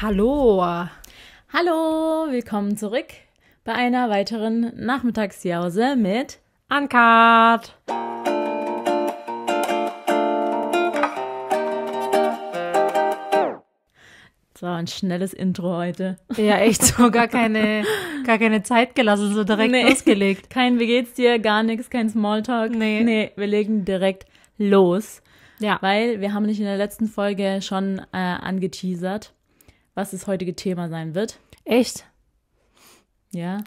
Hallo. Hallo, willkommen zurück bei einer weiteren Nachmittagsjause mit Ankart. So, ein schnelles Intro heute. Ja, echt so, gar keine, gar keine Zeit gelassen, so direkt nee, losgelegt. Kein, wie geht's dir, gar nichts, kein Smalltalk. Nee. Nee, wir legen direkt los. Ja. Weil wir haben dich in der letzten Folge schon äh, angeteasert was das heutige Thema sein wird. Echt? Ja.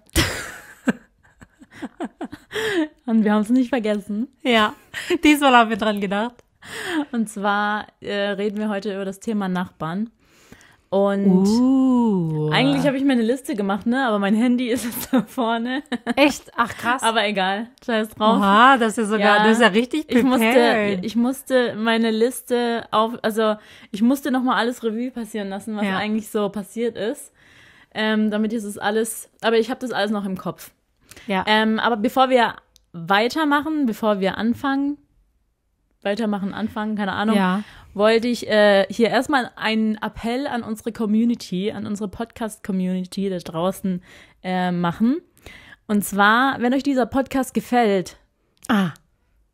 Und wir haben es nicht vergessen. Ja, diesmal haben wir dran gedacht. Und zwar äh, reden wir heute über das Thema Nachbarn. Und uh. eigentlich habe ich mir eine Liste gemacht, ne? Aber mein Handy ist jetzt da vorne. Echt? Ach krass. Aber egal, scheiß drauf. Oha, das ist ja sogar, ja, das ist ja richtig prepared. Ich musste, ich musste meine Liste auf, also ich musste nochmal alles Revue passieren lassen, was ja. eigentlich so passiert ist. Ähm, damit ist es alles, aber ich habe das alles noch im Kopf. Ja. Ähm, aber bevor wir weitermachen, bevor wir anfangen, weitermachen, anfangen, keine Ahnung, ja. wollte ich äh, hier erstmal einen Appell an unsere Community, an unsere Podcast-Community da draußen äh, machen. Und zwar, wenn euch dieser Podcast gefällt. Ah,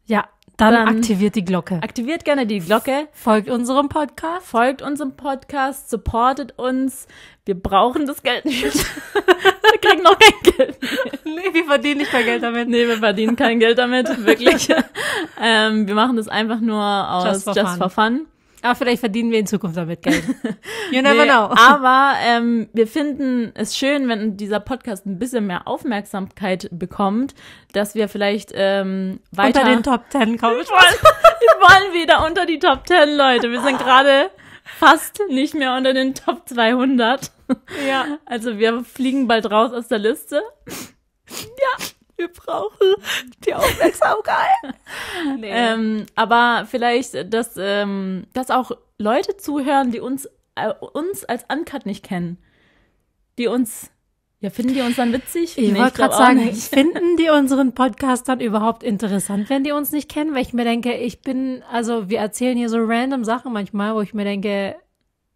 ja, dann, dann, aktiviert die Glocke. Aktiviert gerne die Glocke. Folgt unserem Podcast. Folgt unserem Podcast, supportet uns. Wir brauchen das Geld nicht. kriegen noch kein Geld. nee, wir verdienen nicht mal Geld damit. Nee, wir verdienen kein Geld damit, wirklich. ähm, wir machen das einfach nur aus Just for, just fun. fun. Aber vielleicht verdienen wir in Zukunft damit Geld. You never nee, know. Aber ähm, wir finden es schön, wenn dieser Podcast ein bisschen mehr Aufmerksamkeit bekommt, dass wir vielleicht ähm, weiter... Unter den Top Ten kommen. Wir wollen, wir wollen wieder unter die Top Ten, Leute. Wir sind gerade fast nicht mehr unter den Top 200. Ja. Also wir fliegen bald raus aus der Liste. Ja, wir brauchen die Aufmerksamkeit. nee. Ähm, aber vielleicht, dass, ähm, dass auch Leute zuhören, die uns, äh, uns als Uncut nicht kennen. Die uns ja, finden die uns dann witzig? Ich nee, wollte gerade sagen, finden die unseren Podcast dann überhaupt interessant, wenn die uns nicht kennen? Weil ich mir denke, ich bin, also wir erzählen hier so random Sachen manchmal, wo ich mir denke,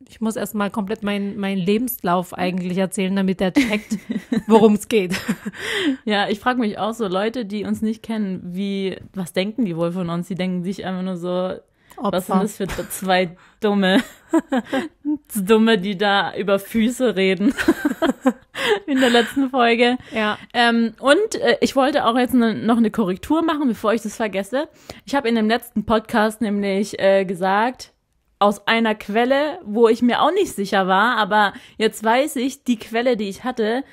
ich muss erstmal komplett meinen mein Lebenslauf eigentlich erzählen, damit der checkt, worum es geht. Ja, ich frage mich auch so, Leute, die uns nicht kennen, wie, was denken die wohl von uns? Die denken sich einfach nur so, Opfer. Was sind das für zwei Dumme? Dumme, die da über Füße reden. In der letzten Folge. Ja. Ähm, und äh, ich wollte auch jetzt ne, noch eine Korrektur machen, bevor ich das vergesse. Ich habe in dem letzten Podcast nämlich äh, gesagt, aus einer Quelle, wo ich mir auch nicht sicher war, aber jetzt weiß ich, die Quelle, die ich hatte,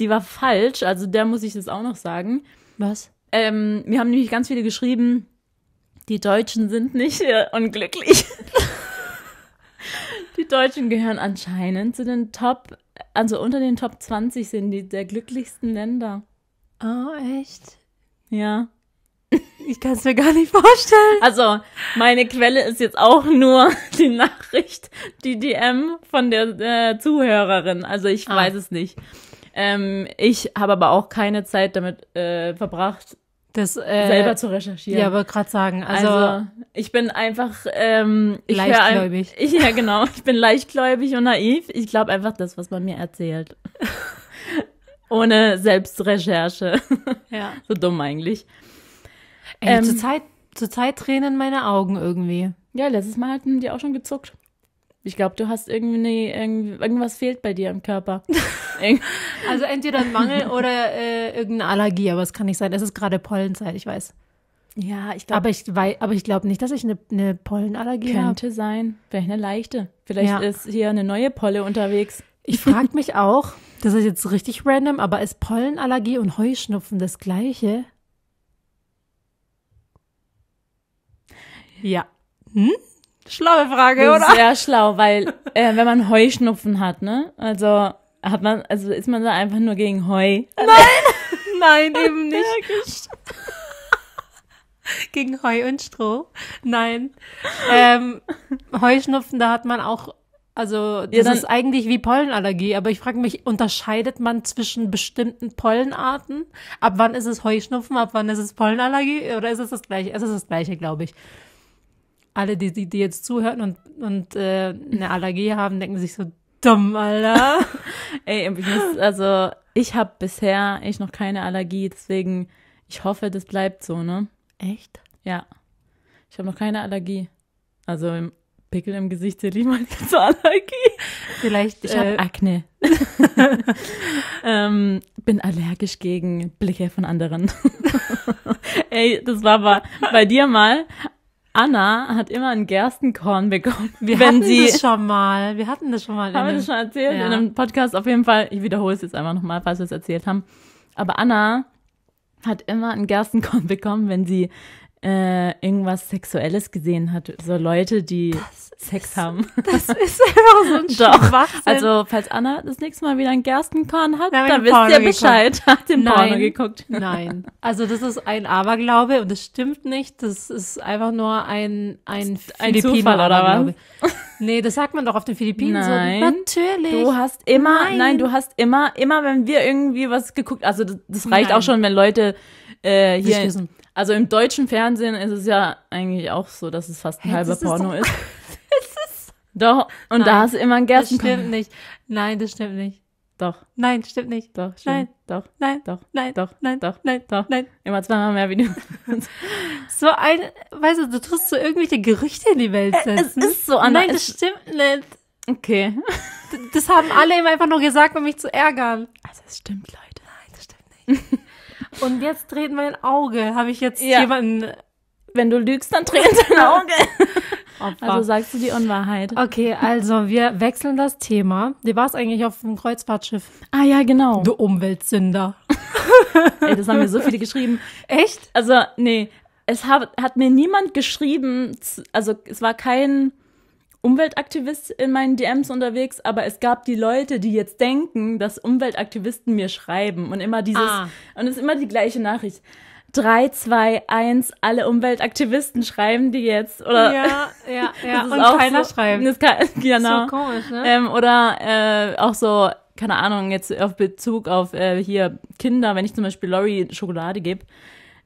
die war falsch. Also der muss ich das auch noch sagen. Was? Ähm, wir haben nämlich ganz viele geschrieben, die Deutschen sind nicht unglücklich. die Deutschen gehören anscheinend zu den Top, also unter den Top 20 sind die der glücklichsten Länder. Oh, echt? Ja. Ich kann es mir gar nicht vorstellen. Also, meine Quelle ist jetzt auch nur die Nachricht, die DM von der äh, Zuhörerin. Also, ich ah. weiß es nicht. Ähm, ich habe aber auch keine Zeit damit äh, verbracht, das äh, selber zu recherchieren. Ja, aber gerade sagen. Also, also, ich bin einfach ähm, ich leichtgläubig. Hör, ich, ja, genau. Ich bin leichtgläubig und naiv. Ich glaube einfach das, was man mir erzählt. Ohne Selbstrecherche. Ja. so dumm eigentlich. Ey, ähm, zurzeit, Zeit tränen meine Augen irgendwie. Ja, letztes Mal hatten die auch schon gezuckt. Ich glaube, du hast irgendwie, ne, irgendwie, irgendwas fehlt bei dir im Körper. also entweder ein Mangel oder äh, irgendeine Allergie, aber es kann nicht sein. Es ist gerade Pollenzeit, ich weiß. Ja, ich glaube. Aber ich, ich glaube nicht, dass ich eine, eine Pollenallergie habe. Könnte hab. sein. Vielleicht eine leichte. Vielleicht ja. ist hier eine neue Polle unterwegs. Ich frage mich auch, das ist jetzt richtig random, aber ist Pollenallergie und Heuschnupfen das gleiche? Ja. Hm? Schlaue Frage, oder? Sehr schlau, weil äh, wenn man Heuschnupfen hat, ne? Also hat man, also ist man da einfach nur gegen Heu. Nein! Nein, eben nicht. gegen Heu und Stroh. Nein. Ähm, Heuschnupfen, da hat man auch also das ja, ist eigentlich wie Pollenallergie, aber ich frage mich, unterscheidet man zwischen bestimmten Pollenarten? Ab wann ist es Heuschnupfen, ab wann ist es Pollenallergie oder ist es das gleiche? Es ist das gleiche, glaube ich alle, die, die, jetzt zuhören und, und äh, eine Allergie haben, denken sich so, dumm, Alter. Ey, ich muss, also ich habe bisher echt noch keine Allergie, deswegen ich hoffe, das bleibt so, ne? Echt? Ja. Ich habe noch keine Allergie. Also im Pickel im Gesicht sehe ich mal nicht zur Allergie. Vielleicht, ich äh, habe Akne. ähm, bin allergisch gegen Blicke von anderen. Ey, das war bei, bei dir mal, Anna hat immer ein Gerstenkorn bekommen. Wir wenn hatten sie, das schon mal. Wir hatten das schon mal. Haben wir das schon erzählt ja. in einem Podcast? Auf jeden Fall. Ich wiederhole es jetzt einfach nochmal, falls wir es erzählt haben. Aber Anna hat immer ein Gerstenkorn bekommen, wenn sie äh, irgendwas Sexuelles gesehen hat. So Leute, die das Sex ist, haben. Das ist einfach so ein Schwachsinn. Also, falls Anna das nächste Mal wieder ein Gerstenkorn hat, Na, dann wisst Porno ihr Bescheid. Geguckt. Hat den Nein. Porno geguckt. Nein. Also, das ist ein Aberglaube und das stimmt nicht. Das ist einfach nur ein, ein, ein Zufall, oder was? Nee, das sagt man doch auf den Philippinen nein. so. Natürlich. Du hast immer, nein. nein. du hast immer, immer, wenn wir irgendwie was geguckt, also das, das reicht nein. auch schon, wenn Leute äh, hier also im deutschen Fernsehen ist es ja eigentlich auch so, dass es fast ein hey, halber Porno ist. ist. Doch, und Nein, da hast du immer ein Gerstenkorn. Das stimmt nicht. Nein, das stimmt nicht. Doch. Nein, stimmt nicht. Doch, stimmt. Nein. Doch. Nein. Doch. Nein. Doch. Nein. Doch. Nein. Doch. Nein. Immer zweimal mehr Videos. so ein, weißt du, du tust so irgendwelche Gerüchte in die Welt setzen. Es ist so anders. Nein, das stimmt nicht. Okay. Das haben alle immer einfach nur gesagt, um mich zu ärgern. Also es stimmt, Leute. Nein, das stimmt nicht. Und jetzt dreht mein Auge. Habe ich jetzt ja. jemanden. Wenn du lügst, dann dreht dein Auge. Opfer. Also sagst du die Unwahrheit. Okay, also wir wechseln das Thema. Du warst eigentlich auf dem Kreuzfahrtschiff. Ah ja, genau. Du Umweltsünder. Ey, das haben mir so viele geschrieben. Echt? Also, nee. Es hat, hat mir niemand geschrieben, also es war kein Umweltaktivist in meinen DMs unterwegs, aber es gab die Leute, die jetzt denken, dass Umweltaktivisten mir schreiben und immer dieses ah. und es ist immer die gleiche Nachricht. 3, 2, 1, alle Umweltaktivisten schreiben die jetzt. Oder ja, ja, ja. Und keiner so, schreibt. Das kann, genau. So komisch, ne? Ähm, oder äh, auch so, keine Ahnung, jetzt auf Bezug auf äh, hier Kinder, wenn ich zum Beispiel Lori Schokolade gebe,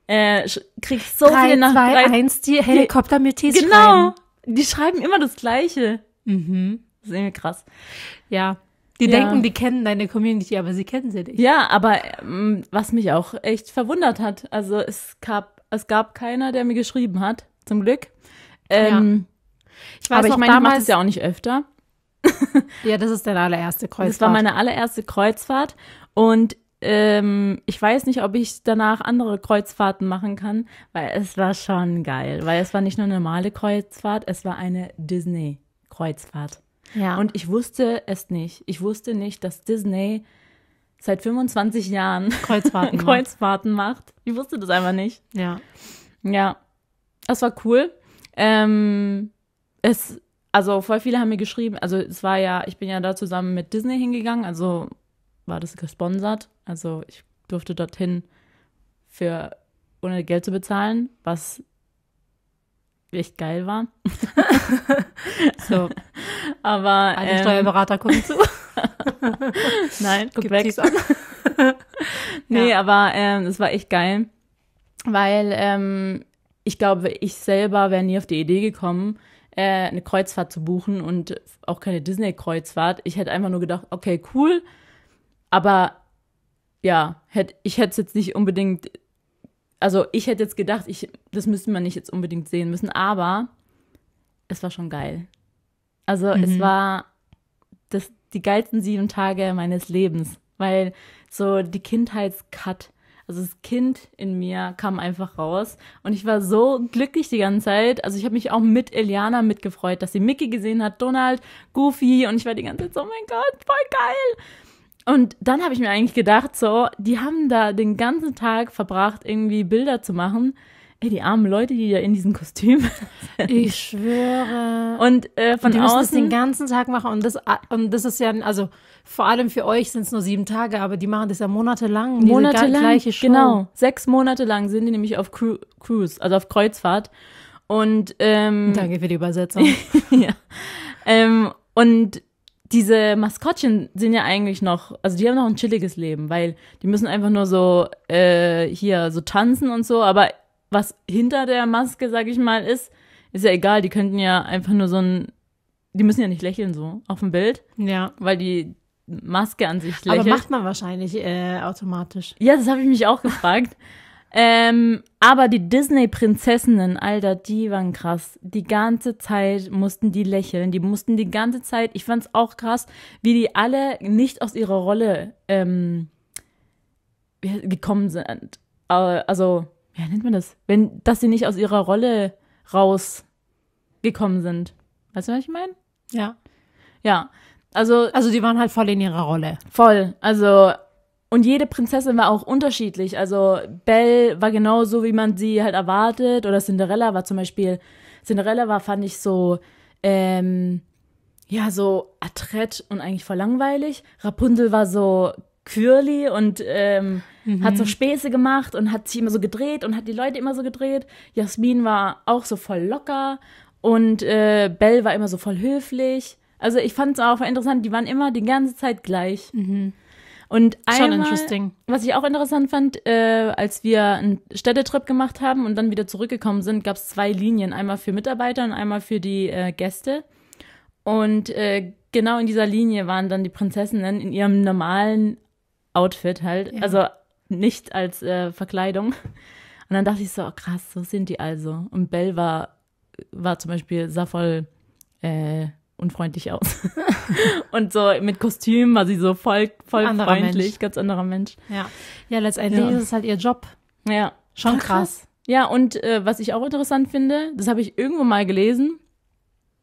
äh, krieg ich so drei, viele nach zwei, drei, eins, die Helikopter mit Tees Genau, schreiben. Die schreiben immer das Gleiche. Mhm. Das ist irgendwie krass. Ja. Die ja. denken, die kennen deine Community, aber sie kennen sie nicht. Ja, aber ähm, was mich auch echt verwundert hat, also es gab, es gab keiner, der mir geschrieben hat, zum Glück. Ähm, ja. Ich weiß aber ich meine, damals, ich mache ja auch nicht öfter. ja, das ist deine allererste Kreuzfahrt. Das war meine allererste Kreuzfahrt und ähm, ich weiß nicht, ob ich danach andere Kreuzfahrten machen kann, weil es war schon geil. Weil es war nicht nur eine normale Kreuzfahrt, es war eine Disney-Kreuzfahrt. Ja. Und ich wusste es nicht. Ich wusste nicht, dass Disney seit 25 Jahren Kreuzfahrten, Kreuzfahrten macht. Ich wusste das einfach nicht. Ja. Ja. Das war cool. Ähm, es, also voll viele haben mir geschrieben, also es war ja, ich bin ja da zusammen mit Disney hingegangen, also war das gesponsert. Also ich durfte dorthin für ohne Geld zu bezahlen, was echt geil war. so. Aber alle ähm, Steuerberater kommen zu. Nein, guck weg. An. nee, ja. aber ähm, es war echt geil, weil ähm, ich glaube, ich selber wäre nie auf die Idee gekommen, äh, eine Kreuzfahrt zu buchen und auch keine Disney-Kreuzfahrt. Ich hätte einfach nur gedacht, okay, cool, aber ja, hätt, ich hätte es jetzt nicht unbedingt, also ich hätte jetzt gedacht, ich, das müsste man nicht jetzt unbedingt sehen müssen, aber es war schon geil. Also mhm. es war das, die geilsten sieben Tage meines Lebens, weil so die Kindheitscut, also das Kind in mir kam einfach raus und ich war so glücklich die ganze Zeit. Also ich habe mich auch mit Eliana mitgefreut, dass sie Mickey gesehen hat, Donald, Goofy und ich war die ganze Zeit so, oh mein Gott, voll geil. Und dann habe ich mir eigentlich gedacht, so, die haben da den ganzen Tag verbracht, irgendwie Bilder zu machen. Ey, die armen Leute, die da in diesem Kostüm. sind. Ich schwöre. Und äh, von und die außen. Das den ganzen Tag machen und das, und das ist ja, also vor allem für euch sind es nur sieben Tage, aber die machen das ja monatelang. Monatelang. Gleiche Show. Genau. Sechs Monate lang sind die nämlich auf Cru Cruise, also auf Kreuzfahrt. Und ähm, danke für die Übersetzung. ja. Ähm, und diese Maskottchen sind ja eigentlich noch, also die haben noch ein chilliges Leben, weil die müssen einfach nur so äh, hier so tanzen und so, aber was hinter der Maske, sag ich mal, ist, ist ja egal, die könnten ja einfach nur so ein, die müssen ja nicht lächeln so auf dem Bild. Ja. Weil die Maske an sich lächelt. Aber macht man wahrscheinlich äh, automatisch. Ja, das habe ich mich auch gefragt. Ähm, aber die Disney-Prinzessinnen, Alter, die waren krass. Die ganze Zeit mussten die lächeln. Die mussten die ganze Zeit, ich fand's auch krass, wie die alle nicht aus ihrer Rolle ähm, gekommen sind. Äh, also, wie nennt man das? Wenn, dass sie nicht aus ihrer Rolle rausgekommen sind. Weißt du, was ich meine? Ja. Ja. Also, also die waren halt voll in ihrer Rolle. Voll. Also und jede Prinzessin war auch unterschiedlich. Also Belle war genau so, wie man sie halt erwartet. Oder Cinderella war zum Beispiel, Cinderella war, fand ich so, ähm, ja, so adrett und eigentlich voll langweilig. Rapunzel war so curly und ähm, mhm. hat so mhm. Späße gemacht und hat sich immer so gedreht und hat die Leute immer so gedreht. Jasmin war auch so voll locker und äh, Belle war immer so voll höflich. Also ich fand es auch voll interessant, die waren immer die ganze Zeit gleich. Mhm. Und einmal, was ich auch interessant fand, äh, als wir einen Städtetrip gemacht haben und dann wieder zurückgekommen sind, gab es zwei Linien, einmal für Mitarbeiter und einmal für die äh, Gäste. Und äh, genau in dieser Linie waren dann die Prinzessinnen in ihrem normalen Outfit halt, ja. also nicht als äh, Verkleidung. Und dann dachte ich so, oh, krass, so sind die also. Und Belle war, war zum Beispiel, sah voll äh, unfreundlich aus. und so mit Kostüm war sie so voll, voll anderer freundlich, Mensch. ganz anderer Mensch. Ja, ja letztendlich ja. ist es halt ihr Job. Ja. Schon krass. krass. Ja, und äh, was ich auch interessant finde, das habe ich irgendwo mal gelesen.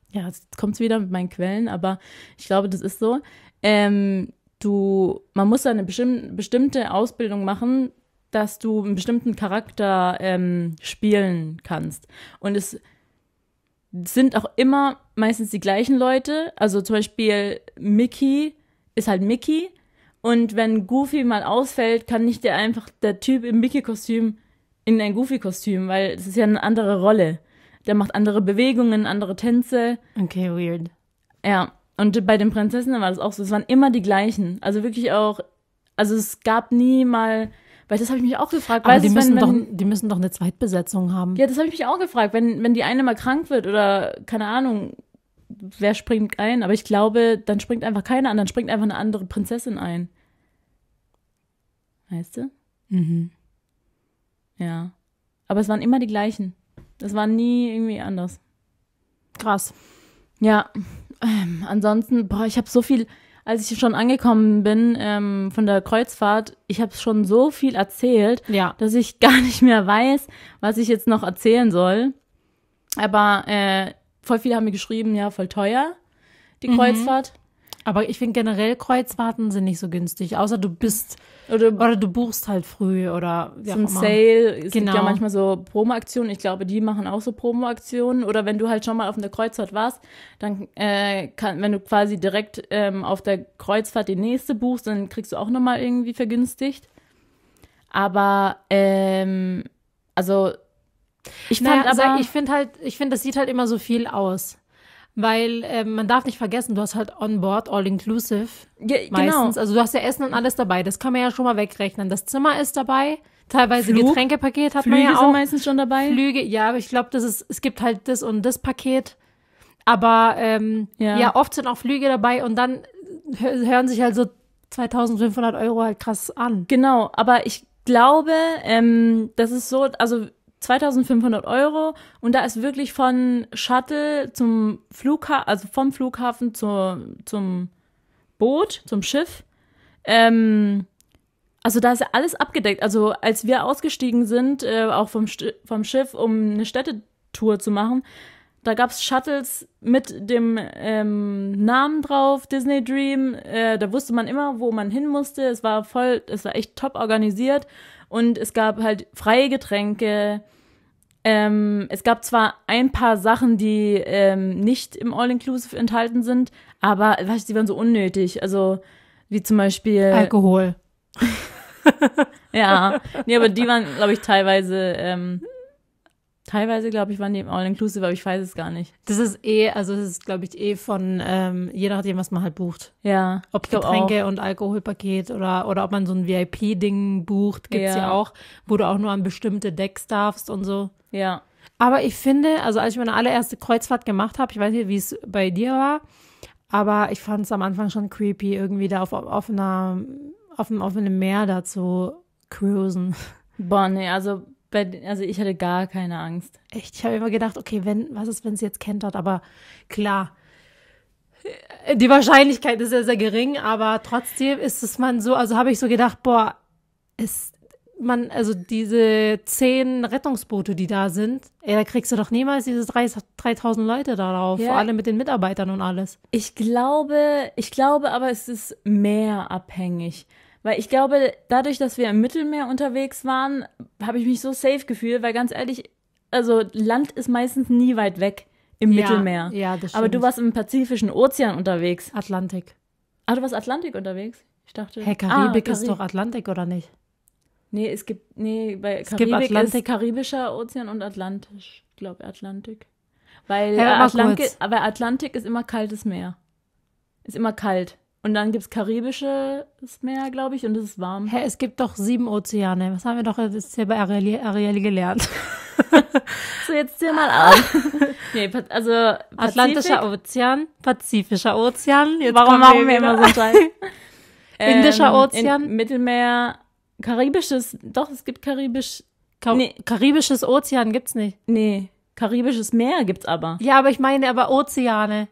Ja, jetzt kommt es wieder mit meinen Quellen, aber ich glaube, das ist so. Ähm, du, man muss da eine bestimm bestimmte Ausbildung machen, dass du einen bestimmten Charakter ähm, spielen kannst. Und es sind auch immer meistens die gleichen Leute. Also zum Beispiel Mickey ist halt Mickey. Und wenn Goofy mal ausfällt, kann nicht der einfach der Typ im Mickey-Kostüm in ein Goofy-Kostüm, weil es ist ja eine andere Rolle. Der macht andere Bewegungen, andere Tänze. Okay, weird. Ja. Und bei den Prinzessinnen war das auch so. Es waren immer die gleichen. Also wirklich auch, also es gab nie mal weil das habe ich mich auch gefragt. Aber weißt die, müssen wenn, wenn, doch, die müssen doch eine Zweitbesetzung haben. Ja, das habe ich mich auch gefragt. Wenn, wenn die eine mal krank wird oder keine Ahnung, wer springt ein? Aber ich glaube, dann springt einfach keiner an, dann springt einfach eine andere Prinzessin ein. Weißt du? Mhm. Ja. Aber es waren immer die gleichen. Das war nie irgendwie anders. Krass. Ja. Ähm, ansonsten, boah, ich habe so viel als ich schon angekommen bin ähm, von der Kreuzfahrt, ich habe schon so viel erzählt, ja. dass ich gar nicht mehr weiß, was ich jetzt noch erzählen soll. Aber äh, voll viele haben mir geschrieben, ja, voll teuer, die mhm. Kreuzfahrt. Aber ich finde generell Kreuzfahrten sind nicht so günstig, außer du bist oder, oder du buchst halt früh oder wie ein Sale. Es genau. gibt ja genau. manchmal so Promoaktionen. Ich glaube, die machen auch so Promoaktionen. Oder wenn du halt schon mal auf einer Kreuzfahrt warst, dann äh, kann, wenn du quasi direkt ähm, auf der Kreuzfahrt die nächste buchst, dann kriegst du auch noch mal irgendwie vergünstigt. Aber ähm, also ich fand naja, also aber ich finde halt, ich finde, das sieht halt immer so viel aus. Weil äh, man darf nicht vergessen, du hast halt on board, all inclusive. Ja, genau. meistens. Genau. Also du hast ja Essen und alles dabei. Das kann man ja schon mal wegrechnen. Das Zimmer ist dabei. Teilweise Flug, Getränkepaket hat Flüge man ja auch. Flüge sind meistens schon dabei. Flüge, ja, aber ich glaube, das ist, es gibt halt das und das Paket. Aber ähm, ja. ja. oft sind auch Flüge dabei und dann hören sich halt so 2500 Euro halt krass an. Genau, aber ich glaube, ähm, das ist so, also 2500 Euro und da ist wirklich von Shuttle zum Flughafen, also vom Flughafen zur, zum Boot, zum Schiff. Ähm, also da ist alles abgedeckt. Also als wir ausgestiegen sind, äh, auch vom, St vom Schiff, um eine Städtetour zu machen, da gab es Shuttles mit dem ähm, Namen drauf, Disney Dream. Äh, da wusste man immer, wo man hin musste. Es war voll, es war echt top organisiert. Und es gab halt freie Getränke. Ähm, es gab zwar ein paar Sachen, die ähm, nicht im All-Inclusive enthalten sind, aber weißt, die waren so unnötig. Also wie zum Beispiel Alkohol. ja, nee, aber die waren, glaube ich, teilweise ähm, Teilweise, glaube ich, waren die All-Inclusive, aber ich weiß es gar nicht. Das ist eh, also das ist, glaube ich, eh von, ähm, je nachdem, was man halt bucht. Ja. Ob Getränke auch. und Alkoholpaket oder, oder ob man so ein VIP-Ding bucht, gibt's ja. ja auch, wo du auch nur an bestimmte Decks darfst und so. Ja. Aber ich finde, also als ich meine allererste Kreuzfahrt gemacht habe, ich weiß nicht, wie es bei dir war, aber ich fand es am Anfang schon creepy, irgendwie da auf, auf, einer, auf, einem offenen Meer da zu cruisen. Boah, nee, also bei, also ich hatte gar keine Angst. Echt, ich habe immer gedacht, okay, wenn, was ist, wenn es jetzt kentert? Aber klar, äh, die Wahrscheinlichkeit ist sehr, sehr gering, aber trotzdem ist es man so, also habe ich so gedacht, boah, ist man, also diese zehn Rettungsboote, die da sind, ey, da kriegst du doch niemals diese 3000 Leute darauf, ja. vor allem mit den Mitarbeitern und alles. Ich glaube, ich glaube aber, es ist mehr abhängig. Weil ich glaube, dadurch, dass wir im Mittelmeer unterwegs waren, habe ich mich so safe gefühlt, weil ganz ehrlich, also Land ist meistens nie weit weg im ja, Mittelmeer. Ja, das stimmt. Aber du warst im Pazifischen Ozean unterwegs. Atlantik. Ah, du warst Atlantik unterwegs? Ich dachte. Hä, hey, ah, Karibik ah, ist Karib doch Atlantik, oder nicht? Nee, es gibt. Nee, bei es Karibik gibt Atlantik. ist Karibischer Ozean und Atlantisch. Ich glaube, Atlantik. Weil, hey, Atlantik, aber Atlantik ist immer kaltes Meer. Ist immer kalt. Und dann gibt es Karibisches Meer, glaube ich, und es ist warm. Hä, es gibt doch sieben Ozeane. Was haben wir doch jetzt hier bei Ariel, Ariel gelernt? so, jetzt zähl mal auf. nee, also Pazifik. Atlantischer Ozean, Pazifischer Ozean. Jetzt Warum machen wir immer so einen Teil? Ähm, Indischer Ozean. In Mittelmeer, Karibisches, doch, es gibt Karibisch. Ka nee. Karibisches Ozean gibt's nicht. Nee, Karibisches Meer gibt's aber. Ja, aber ich meine aber Ozeane.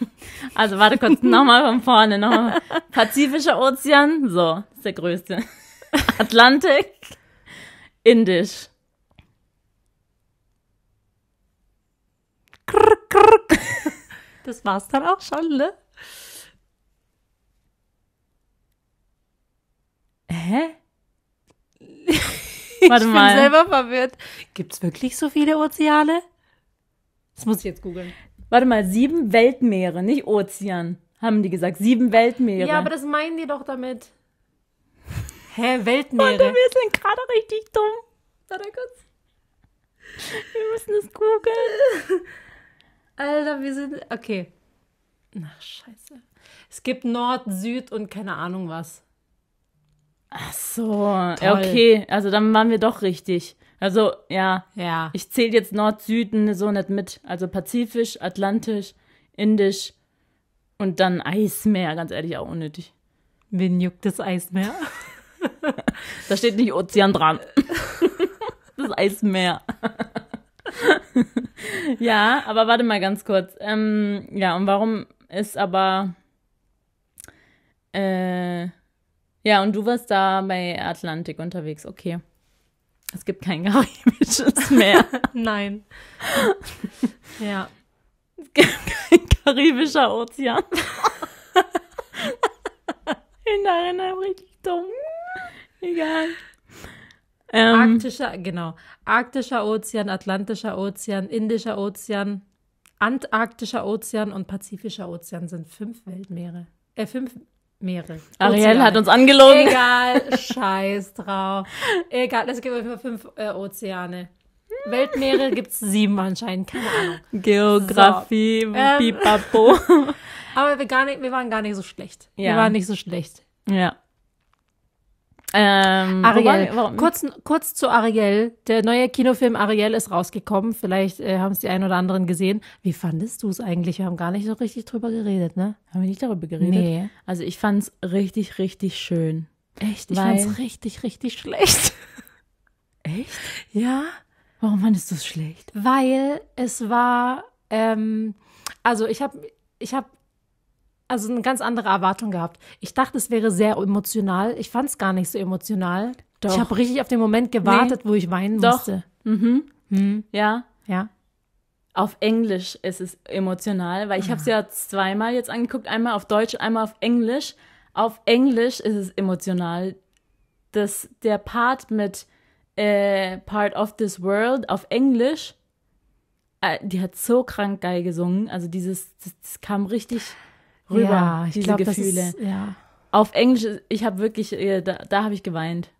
Also warte kurz, nochmal von vorne, nochmal. Pazifischer Ozean, so, ist der größte. Atlantik, Indisch. Das war's dann auch schon, ne? Hä? ich Warte bin selber verwirrt. Gibt's wirklich so viele Ozeane? Das muss ich jetzt googeln warte mal, sieben Weltmeere, nicht Ozean, haben die gesagt. Sieben Weltmeere. Ja, aber das meinen die doch damit. Hä, Weltmeere? Und wir sind gerade richtig dumm. Warte kurz. Wir müssen es googeln. Alter, wir sind. Okay. Ach, scheiße. Es gibt Nord, Süd und keine Ahnung was. Ach so. Toll. Okay, also dann waren wir doch richtig. Also, ja. Ja. Ich zähle jetzt Nord, Süden so nicht mit. Also Pazifisch, Atlantisch, Indisch und dann Eismeer, ganz ehrlich, auch unnötig. Wen juckt das Eismeer? da steht nicht Ozean dran. das Eismeer. ja, aber warte mal ganz kurz. Ähm, ja, und warum ist aber. Äh, ja, und du warst da bei Atlantik unterwegs, okay. Es gibt kein karibisches Meer. Nein. ja. Es gibt kein karibischer Ozean. In der richtig dumm. Egal. Ähm, Arktischer, genau. Arktischer Ozean, Atlantischer Ozean, Indischer Ozean, Antarktischer Ozean und Pazifischer Ozean sind fünf Weltmeere. Äh, fünf Meere. Ariel Ozeane. hat uns angelogen. Egal, scheiß drauf. Egal, es gibt auf jeden Fall fünf äh, Ozeane. Weltmeere gibt es sieben anscheinend, keine Ahnung. Geografie, so. ähm, pipapo. Aber wir, gar nicht, wir waren gar nicht so schlecht. Ja. Wir waren nicht so schlecht. Ja. Ähm, Ariel. Warum, warum? Kurz, kurz zu Ariel. Der neue Kinofilm Ariel ist rausgekommen. Vielleicht äh, haben es die einen oder anderen gesehen. Wie fandest du es eigentlich? Wir haben gar nicht so richtig drüber geredet, ne? Haben wir nicht darüber geredet? Nee. Also ich fand es richtig, richtig schön. Echt? Ich fand es richtig, richtig schlecht. Echt? Ja. Warum fandest du es schlecht? Weil es war, ähm, also ich habe ich habe also eine ganz andere Erwartung gehabt. Ich dachte, es wäre sehr emotional. Ich fand es gar nicht so emotional. Doch. Ich habe richtig auf den Moment gewartet, nee. wo ich weinen Doch. musste. Mhm. Hm. Ja. Ja. Auf Englisch ist es emotional, weil ich habe es ja zweimal jetzt angeguckt, einmal auf Deutsch, einmal auf Englisch. Auf Englisch ist es emotional. dass der Part mit äh, Part of This World auf Englisch, äh, die hat so krank geil gesungen. Also dieses, das, das kam richtig rüber, ja, diese glaub, Gefühle. Ist, ja. Auf Englisch, ich habe wirklich, äh, da, da habe ich geweint.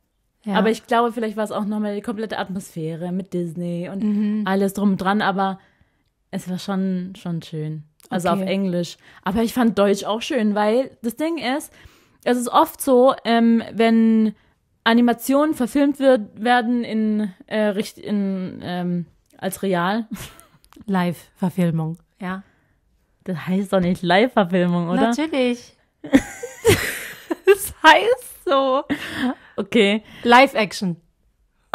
Ja. Aber ich glaube, vielleicht war es auch nochmal die komplette Atmosphäre mit Disney und mhm. alles drum und dran, aber es war schon, schon schön. Also okay. auf Englisch. Aber ich fand Deutsch auch schön, weil das Ding ist, es ist oft so, ähm, wenn Animationen verfilmt wird, werden in, äh, in ähm, als real. Live-Verfilmung, ja. Das heißt doch nicht Live-Verfilmung, oder? Natürlich. das heißt so. Okay. Live-Action.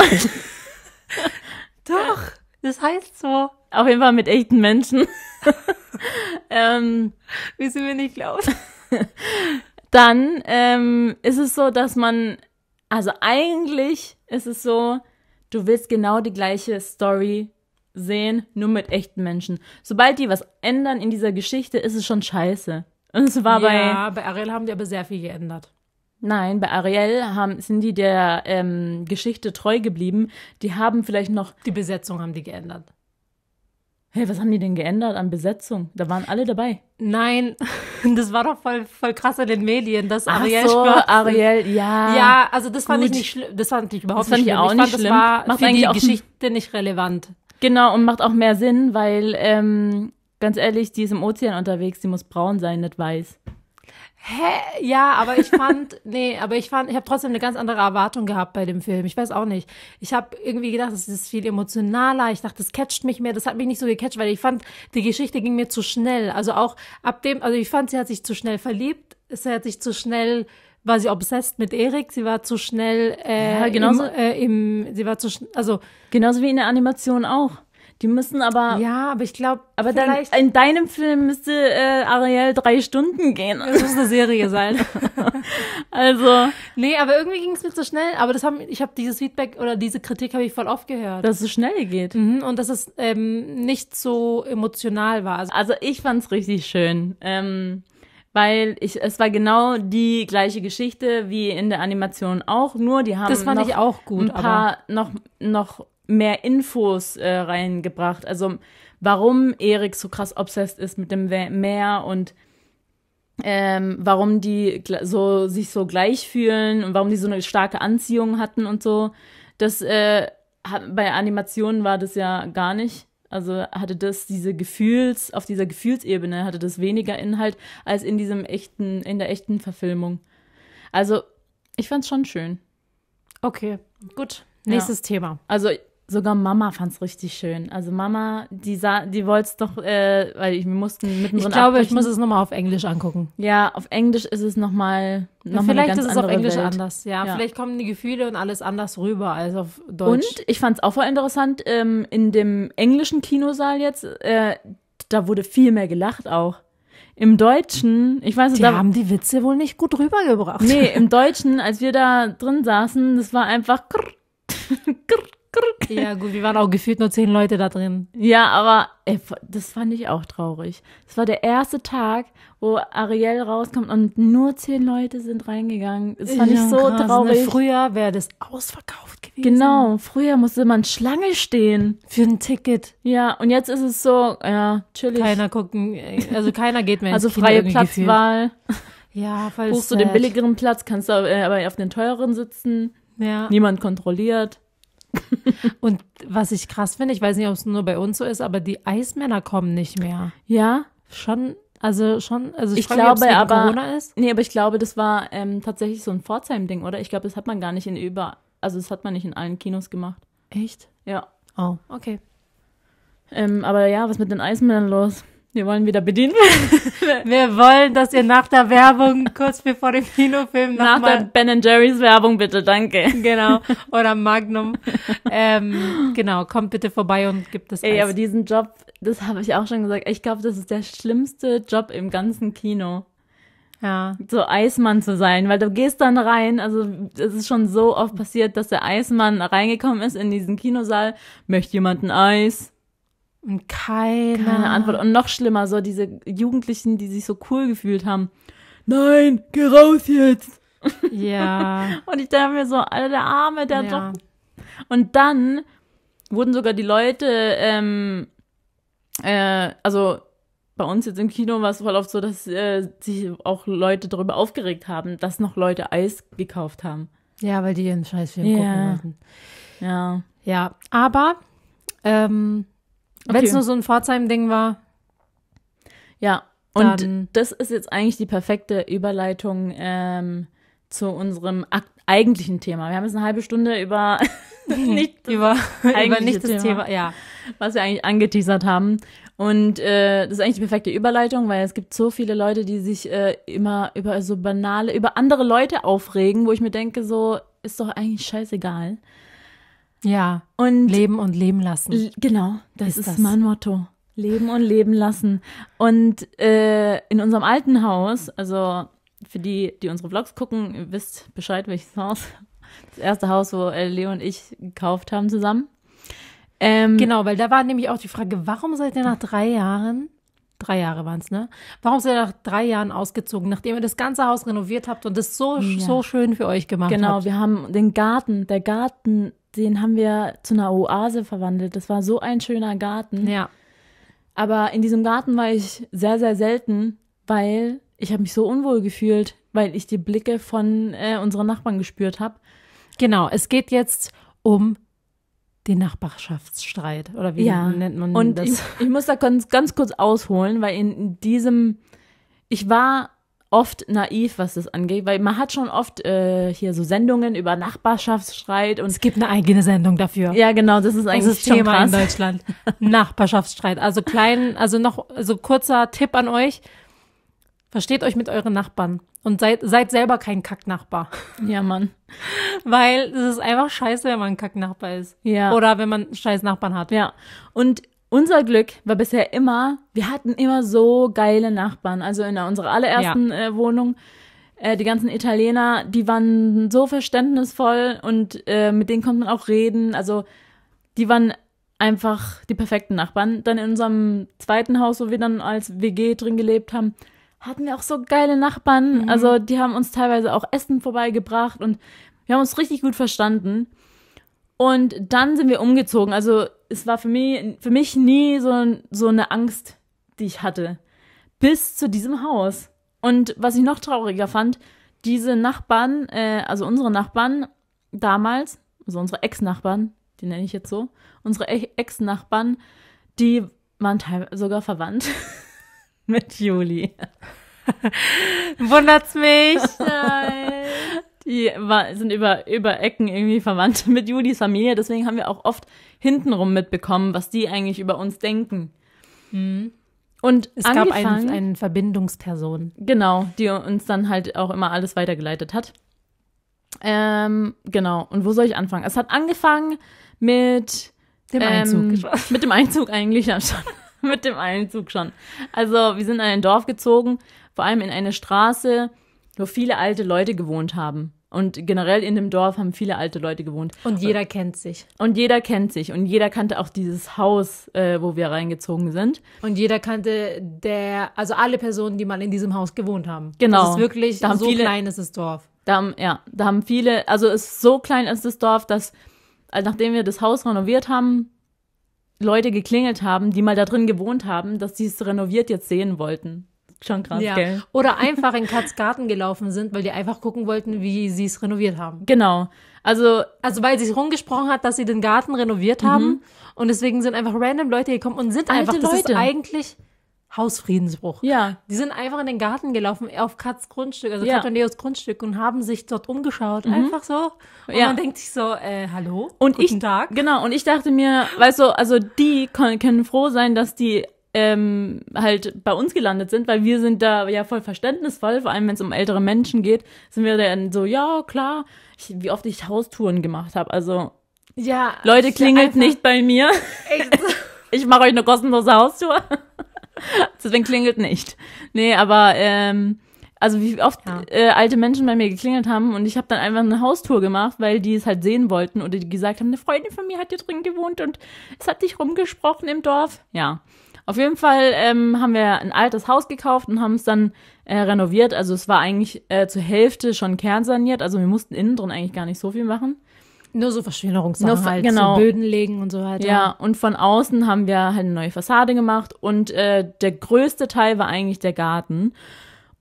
doch, das heißt so. Auf jeden Fall mit echten Menschen. ähm, Wie sie mir nicht glauben. Dann ähm, ist es so, dass man, also eigentlich ist es so, du willst genau die gleiche Story sehen, nur mit echten Menschen. Sobald die was ändern in dieser Geschichte, ist es schon scheiße. Und es war bei. Ja, bei Ariel haben die aber sehr viel geändert. Nein, bei Ariel haben, sind die der ähm, Geschichte treu geblieben. Die haben vielleicht noch. Die Besetzung haben die geändert. Hey, was haben die denn geändert an Besetzung? Da waren alle dabei. Nein, das war doch voll, voll krass in den Medien, dass Ach Ariel so, Ariel, ja. Ja, also das Gut. fand ich nicht schlimm. Das fand ich überhaupt das fand nicht schlimm. Ich auch ich fand, nicht schlimm. das war Macht für die Geschichte nicht relevant. Genau, und macht auch mehr Sinn, weil ähm, ganz ehrlich, die ist im Ozean unterwegs, die muss braun sein, nicht weiß. Hä? Ja, aber ich fand, nee, aber ich fand, ich habe trotzdem eine ganz andere Erwartung gehabt bei dem Film. Ich weiß auch nicht. Ich habe irgendwie gedacht, es ist viel emotionaler. Ich dachte, das catcht mich mehr. Das hat mich nicht so gecatcht, weil ich fand, die Geschichte ging mir zu schnell. Also auch ab dem, also ich fand, sie hat sich zu schnell verliebt. Es hat sich zu schnell war sie obsessed mit Erik, sie war zu schnell äh, ja, genauso, im, äh, im, sie war zu also genauso wie in der Animation auch. Die müssen aber ja, aber ich glaube, aber dann in deinem Film müsste äh, Ariel drei Stunden gehen. Das muss eine Serie sein. also nee, aber irgendwie ging es mir zu schnell. Aber das haben ich habe dieses Feedback oder diese Kritik habe ich voll oft gehört, dass es schnell geht mhm, und dass es ähm, nicht so emotional war. Also, also ich fand's richtig schön. Ähm, weil ich, es war genau die gleiche Geschichte wie in der Animation auch, nur die haben das fand noch ich auch gut, ein paar noch, noch mehr Infos äh, reingebracht. Also warum Erik so krass obsessed ist mit dem Meer und ähm, warum die so sich so gleich fühlen und warum die so eine starke Anziehung hatten und so. Das äh, bei Animationen war das ja gar nicht also hatte das diese Gefühls, auf dieser Gefühlsebene hatte das weniger Inhalt als in diesem echten, in der echten Verfilmung. Also, ich fand's schon schön. Okay, gut. Nächstes ja. Thema. Also sogar Mama fand es richtig schön. Also Mama, die sah, die wollte es doch, äh, weil ich, wir mussten mittendrin Ich glaube, abbrechen. ich muss es nochmal auf Englisch angucken. Ja, auf Englisch ist es nochmal noch ja, mal Vielleicht ist es auf Englisch Welt. anders, ja, ja, Vielleicht kommen die Gefühle und alles anders rüber als auf Deutsch. Und ich fand es auch voll interessant, ähm, in dem englischen Kinosaal jetzt, äh, da wurde viel mehr gelacht auch. Im Deutschen, ich weiß nicht, die da haben die Witze wohl nicht gut rübergebracht. Nee, im Deutschen, als wir da drin saßen, das war einfach krr, krr, ja, gut, wir waren auch gefühlt nur zehn Leute da drin. Ja, aber ey, das fand ich auch traurig. Es war der erste Tag, wo Ariel rauskommt und nur zehn Leute sind reingegangen. Das fand ja, ich so krass, ne? traurig. Ne? Früher wäre das ausverkauft gewesen. Genau, früher musste man Schlange stehen. Für ein Ticket. Ja, und jetzt ist es so, ja, chillig. Keiner gucken, äh, also keiner geht mehr ins Also freie Platzwahl. Ja, voll Buchst sad. du den billigeren Platz, kannst du äh, aber auf den teureren sitzen. Ja. Niemand kontrolliert. Und was ich krass finde, ich weiß nicht, ob es nur bei uns so ist, aber die Eismänner kommen nicht mehr. Ja? Schon also schon, also ich, ich glaube, mich, aber Corona ist. Nee, aber ich glaube, das war ähm, tatsächlich so ein Pforzheim-Ding, oder? Ich glaube, das hat man gar nicht in über, also das hat man nicht in allen Kinos gemacht. Echt? Ja. Oh, okay. Ähm, aber ja, was mit den Eismännern los? Wir wollen wieder bedienen. Wir wollen, dass ihr nach der Werbung, kurz bevor dem Kinofilm, nach der Ben Jerry's Werbung bitte, danke. Genau. Oder Magnum. ähm, genau, kommt bitte vorbei und gibt es. Ey, Eis. aber diesen Job, das habe ich auch schon gesagt. Ich glaube, das ist der schlimmste Job im ganzen Kino. Ja. So Eismann zu sein, weil du gehst dann rein, also es ist schon so oft passiert, dass der Eismann reingekommen ist in diesen Kinosaal, möchte jemand ein Eis, und keine, keine Antwort. Und noch schlimmer, so diese Jugendlichen, die sich so cool gefühlt haben. Nein, geh raus jetzt. Ja. und ich dachte mir so, Alter, der Arme, der ja. doch. Und dann wurden sogar die Leute, ähm, äh, also bei uns jetzt im Kino war es voll oft so, dass äh, sich auch Leute darüber aufgeregt haben, dass noch Leute Eis gekauft haben. Ja, weil die ihren Scheißfilm ja. gucken wollten. Ja. Ja, aber ähm, Okay. Wenn es nur so ein Pforzheim-Ding war. Ja, und dann. das ist jetzt eigentlich die perfekte Überleitung ähm, zu unserem eigentlichen Thema. Wir haben jetzt eine halbe Stunde über nicht über, über nicht das Thema, Thema, ja, was wir eigentlich angeteasert haben. Und äh, das ist eigentlich die perfekte Überleitung, weil es gibt so viele Leute, die sich äh, immer über so banale, über andere Leute aufregen, wo ich mir denke, so ist doch eigentlich scheißegal. Ja. Und leben und leben lassen. Genau, das ist, ist das. mein Motto. Leben und leben lassen. Und äh, in unserem alten Haus, also für die, die unsere Vlogs gucken, ihr wisst Bescheid, welches Haus. Das erste Haus, wo äh, Leo und ich gekauft haben zusammen. Ähm, genau, weil da war nämlich auch die Frage, warum seid ihr nach drei Jahren, drei Jahre waren es, ne? Warum seid ihr nach drei Jahren ausgezogen, nachdem ihr das ganze Haus renoviert habt und das so, ja. so schön für euch gemacht genau, habt? Genau, wir haben den Garten, der Garten den haben wir zu einer Oase verwandelt. Das war so ein schöner Garten. Ja. Aber in diesem Garten war ich sehr, sehr selten, weil ich habe mich so unwohl gefühlt, weil ich die Blicke von äh, unseren Nachbarn gespürt habe. Genau, es geht jetzt um den Nachbarschaftsstreit oder wie ja. nennt man Und das? Ich, ich muss da ganz, ganz kurz ausholen, weil in diesem, ich war oft naiv, was das angeht, weil man hat schon oft äh, hier so Sendungen über Nachbarschaftsstreit und es gibt eine eigene Sendung dafür. Ja, genau, das ist eigentlich das ist schon Thema krass. in Deutschland. Nachbarschaftsstreit. Also klein, also noch also kurzer Tipp an euch. Versteht euch mit euren Nachbarn und seid seid selber kein Kacknachbar. Ja, Mann. weil es ist einfach scheiße, wenn man ein Kacknachbar ist. Ja. Oder wenn man scheiß Nachbarn hat. Ja. Und unser Glück war bisher immer, wir hatten immer so geile Nachbarn. Also in unserer allerersten ja. äh, Wohnung, äh, die ganzen Italiener, die waren so verständnisvoll und äh, mit denen konnte man auch reden. Also die waren einfach die perfekten Nachbarn. Dann in unserem zweiten Haus, wo wir dann als WG drin gelebt haben, hatten wir auch so geile Nachbarn. Mhm. Also die haben uns teilweise auch Essen vorbeigebracht und wir haben uns richtig gut verstanden. Und dann sind wir umgezogen. Also es war für mich, für mich nie so, so eine Angst, die ich hatte. Bis zu diesem Haus. Und was ich noch trauriger fand, diese Nachbarn, äh, also unsere Nachbarn damals, also unsere Ex-Nachbarn, die nenne ich jetzt so, unsere Ex-Nachbarn, die waren teilweise sogar verwandt mit Juli. Wundert's mich. Nein die war, sind über, über Ecken irgendwie verwandt mit Judis Familie. Deswegen haben wir auch oft hintenrum mitbekommen, was die eigentlich über uns denken. Mhm. Und es gab einen, einen Verbindungsperson. Genau, die uns dann halt auch immer alles weitergeleitet hat. Ähm, genau, und wo soll ich anfangen? Es hat angefangen mit dem ähm, Einzug. Mit dem Einzug eigentlich ja, schon. mit dem Einzug schon. Also, wir sind in ein Dorf gezogen, vor allem in eine Straße, wo viele alte Leute gewohnt haben. Und generell in dem Dorf haben viele alte Leute gewohnt. Und jeder kennt sich. Und jeder kennt sich. Und jeder kannte auch dieses Haus, äh, wo wir reingezogen sind. Und jeder kannte der, also alle Personen, die mal in diesem Haus gewohnt haben. Genau. Das ist wirklich, da so viele, klein ist das Dorf. Da haben, ja, da haben viele, also es ist so klein ist das Dorf, dass also nachdem wir das Haus renoviert haben, Leute geklingelt haben, die mal da drin gewohnt haben, dass sie es renoviert jetzt sehen wollten. Schon krass, ja. gell? Oder einfach in Katz Garten gelaufen sind, weil die einfach gucken wollten, wie sie es renoviert haben. Genau. Also, also weil sie rumgesprochen hat, dass sie den Garten renoviert mhm. haben und deswegen sind einfach random Leute gekommen und sind Alte einfach, das ist eigentlich Hausfriedensbruch. Ja. Die sind einfach in den Garten gelaufen, auf Katz Grundstück, also ja. Kat und Leos Grundstück und haben sich dort umgeschaut, mhm. einfach so. Und ja. man denkt sich so, äh, hallo, und guten ich, Tag. Genau, und ich dachte mir, weißt du, also die können froh sein, dass die ähm, halt bei uns gelandet sind, weil wir sind da ja voll verständnisvoll, vor allem wenn es um ältere Menschen geht, sind wir dann so, ja, klar, ich, wie oft ich Haustouren gemacht habe. Also, ja, Leute, klingelt also nicht bei mir. Echt? ich mache euch eine kostenlose Haustour. Deswegen klingelt nicht. Nee, aber ähm, also wie oft ja. äh, alte Menschen bei mir geklingelt haben und ich habe dann einfach eine Haustour gemacht, weil die es halt sehen wollten oder die gesagt haben, eine Freundin von mir hat hier drin gewohnt und es hat dich rumgesprochen im Dorf. Ja. Auf jeden Fall ähm, haben wir ein altes Haus gekauft und haben es dann äh, renoviert. Also es war eigentlich äh, zur Hälfte schon kernsaniert. Also wir mussten innen drin eigentlich gar nicht so viel machen. Nur so Verschönerungssachen Nur, halt, genau. so Böden legen und so weiter. Ja, und von außen haben wir halt eine neue Fassade gemacht und äh, der größte Teil war eigentlich der Garten.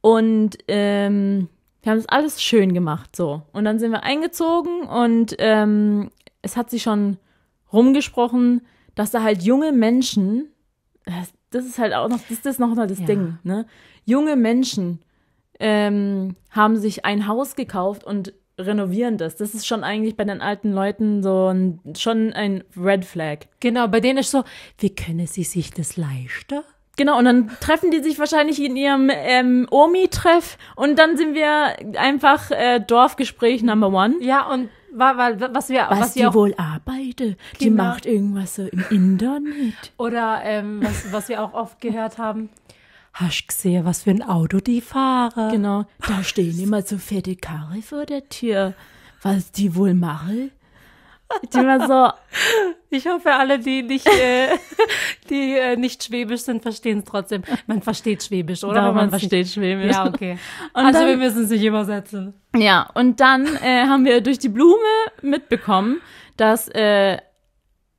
Und ähm, wir haben das alles schön gemacht, so. Und dann sind wir eingezogen und ähm, es hat sich schon rumgesprochen, dass da halt junge Menschen das ist halt auch noch, das ist noch mal das ja. Ding. Ne? Junge Menschen ähm, haben sich ein Haus gekauft und renovieren das. Das ist schon eigentlich bei den alten Leuten so ein, schon ein Red Flag. Genau, bei denen ist so, wie können sie sich das leichter? Genau, und dann treffen die sich wahrscheinlich in ihrem ähm, Omi-Treff und dann sind wir einfach äh, Dorfgespräch Number One. Ja, und war, war, was wir, was, was die auch, wohl arbeitet. Genau. Die macht irgendwas so im Internet. Oder ähm, was, was wir auch oft gehört haben. Hast gesehen, was für ein Auto die fahren? Genau, da stehen immer so fette Karre vor der Tür. Was die wohl machen? Ich bin immer so. Ich hoffe, alle, die nicht, äh, die äh, nicht Schwäbisch sind, verstehen es trotzdem. Man versteht Schwäbisch, oder? Doch, man versteht nicht. Schwäbisch. Ja, okay. Und also dann, wir müssen es nicht übersetzen. Ja, und dann äh, haben wir durch die Blume mitbekommen, dass, äh,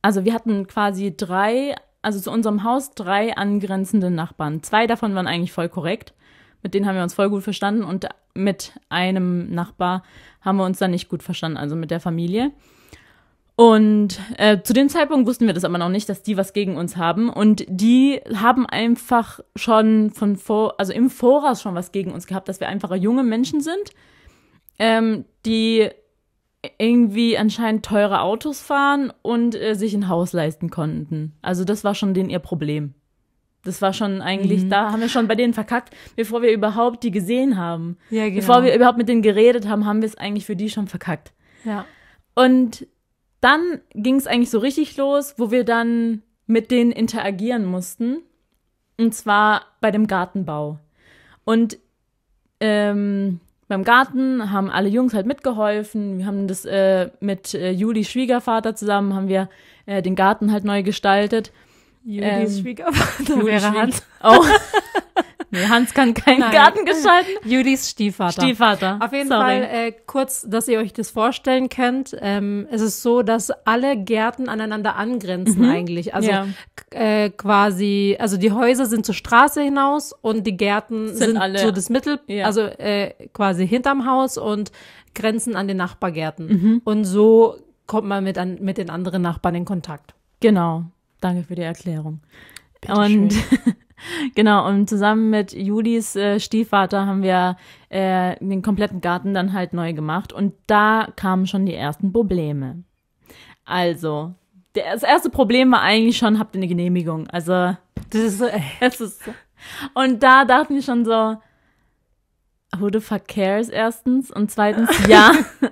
also wir hatten quasi drei, also zu unserem Haus drei angrenzende Nachbarn. Zwei davon waren eigentlich voll korrekt. Mit denen haben wir uns voll gut verstanden und mit einem Nachbar haben wir uns dann nicht gut verstanden, also mit der Familie. Und äh, zu dem Zeitpunkt wussten wir das aber noch nicht, dass die was gegen uns haben. Und die haben einfach schon von vor, also im Voraus schon was gegen uns gehabt, dass wir einfache junge Menschen sind, ähm, die irgendwie anscheinend teure Autos fahren und äh, sich ein Haus leisten konnten. Also das war schon denen ihr Problem. Das war schon eigentlich, mhm. da haben wir schon bei denen verkackt, bevor wir überhaupt die gesehen haben. Ja, genau. Bevor wir überhaupt mit denen geredet haben, haben wir es eigentlich für die schon verkackt. Ja. Und dann ging es eigentlich so richtig los, wo wir dann mit denen interagieren mussten. Und zwar bei dem Gartenbau. Und ähm, beim Garten haben alle Jungs halt mitgeholfen. Wir haben das äh, mit äh, Julis Schwiegervater zusammen, haben wir äh, den Garten halt neu gestaltet. Julis ähm, Schwiegervater Juli wäre Hans. Oh. Nee, Hans kann keinen Nein. Garten gestalten. Judis Stiefvater. Stiefvater. Auf jeden Sorry. Fall äh, kurz, dass ihr euch das vorstellen könnt. Ähm, es ist so, dass alle Gärten aneinander angrenzen mhm. eigentlich. Also ja. äh, quasi, also die Häuser sind zur Straße hinaus und die Gärten sind, sind alle. so das Mittel, ja. also äh, quasi hinterm Haus und grenzen an den Nachbargärten. Mhm. Und so kommt man mit, an, mit den anderen Nachbarn in Kontakt. Genau. Danke für die Erklärung. Bitte und Genau, und zusammen mit Julis äh, Stiefvater haben wir äh, den kompletten Garten dann halt neu gemacht und da kamen schon die ersten Probleme. Also, der, das erste Problem war eigentlich schon, habt ihr eine Genehmigung? Also, das ist, das ist und da dachten wir schon so, who the fuck cares erstens und zweitens, ja.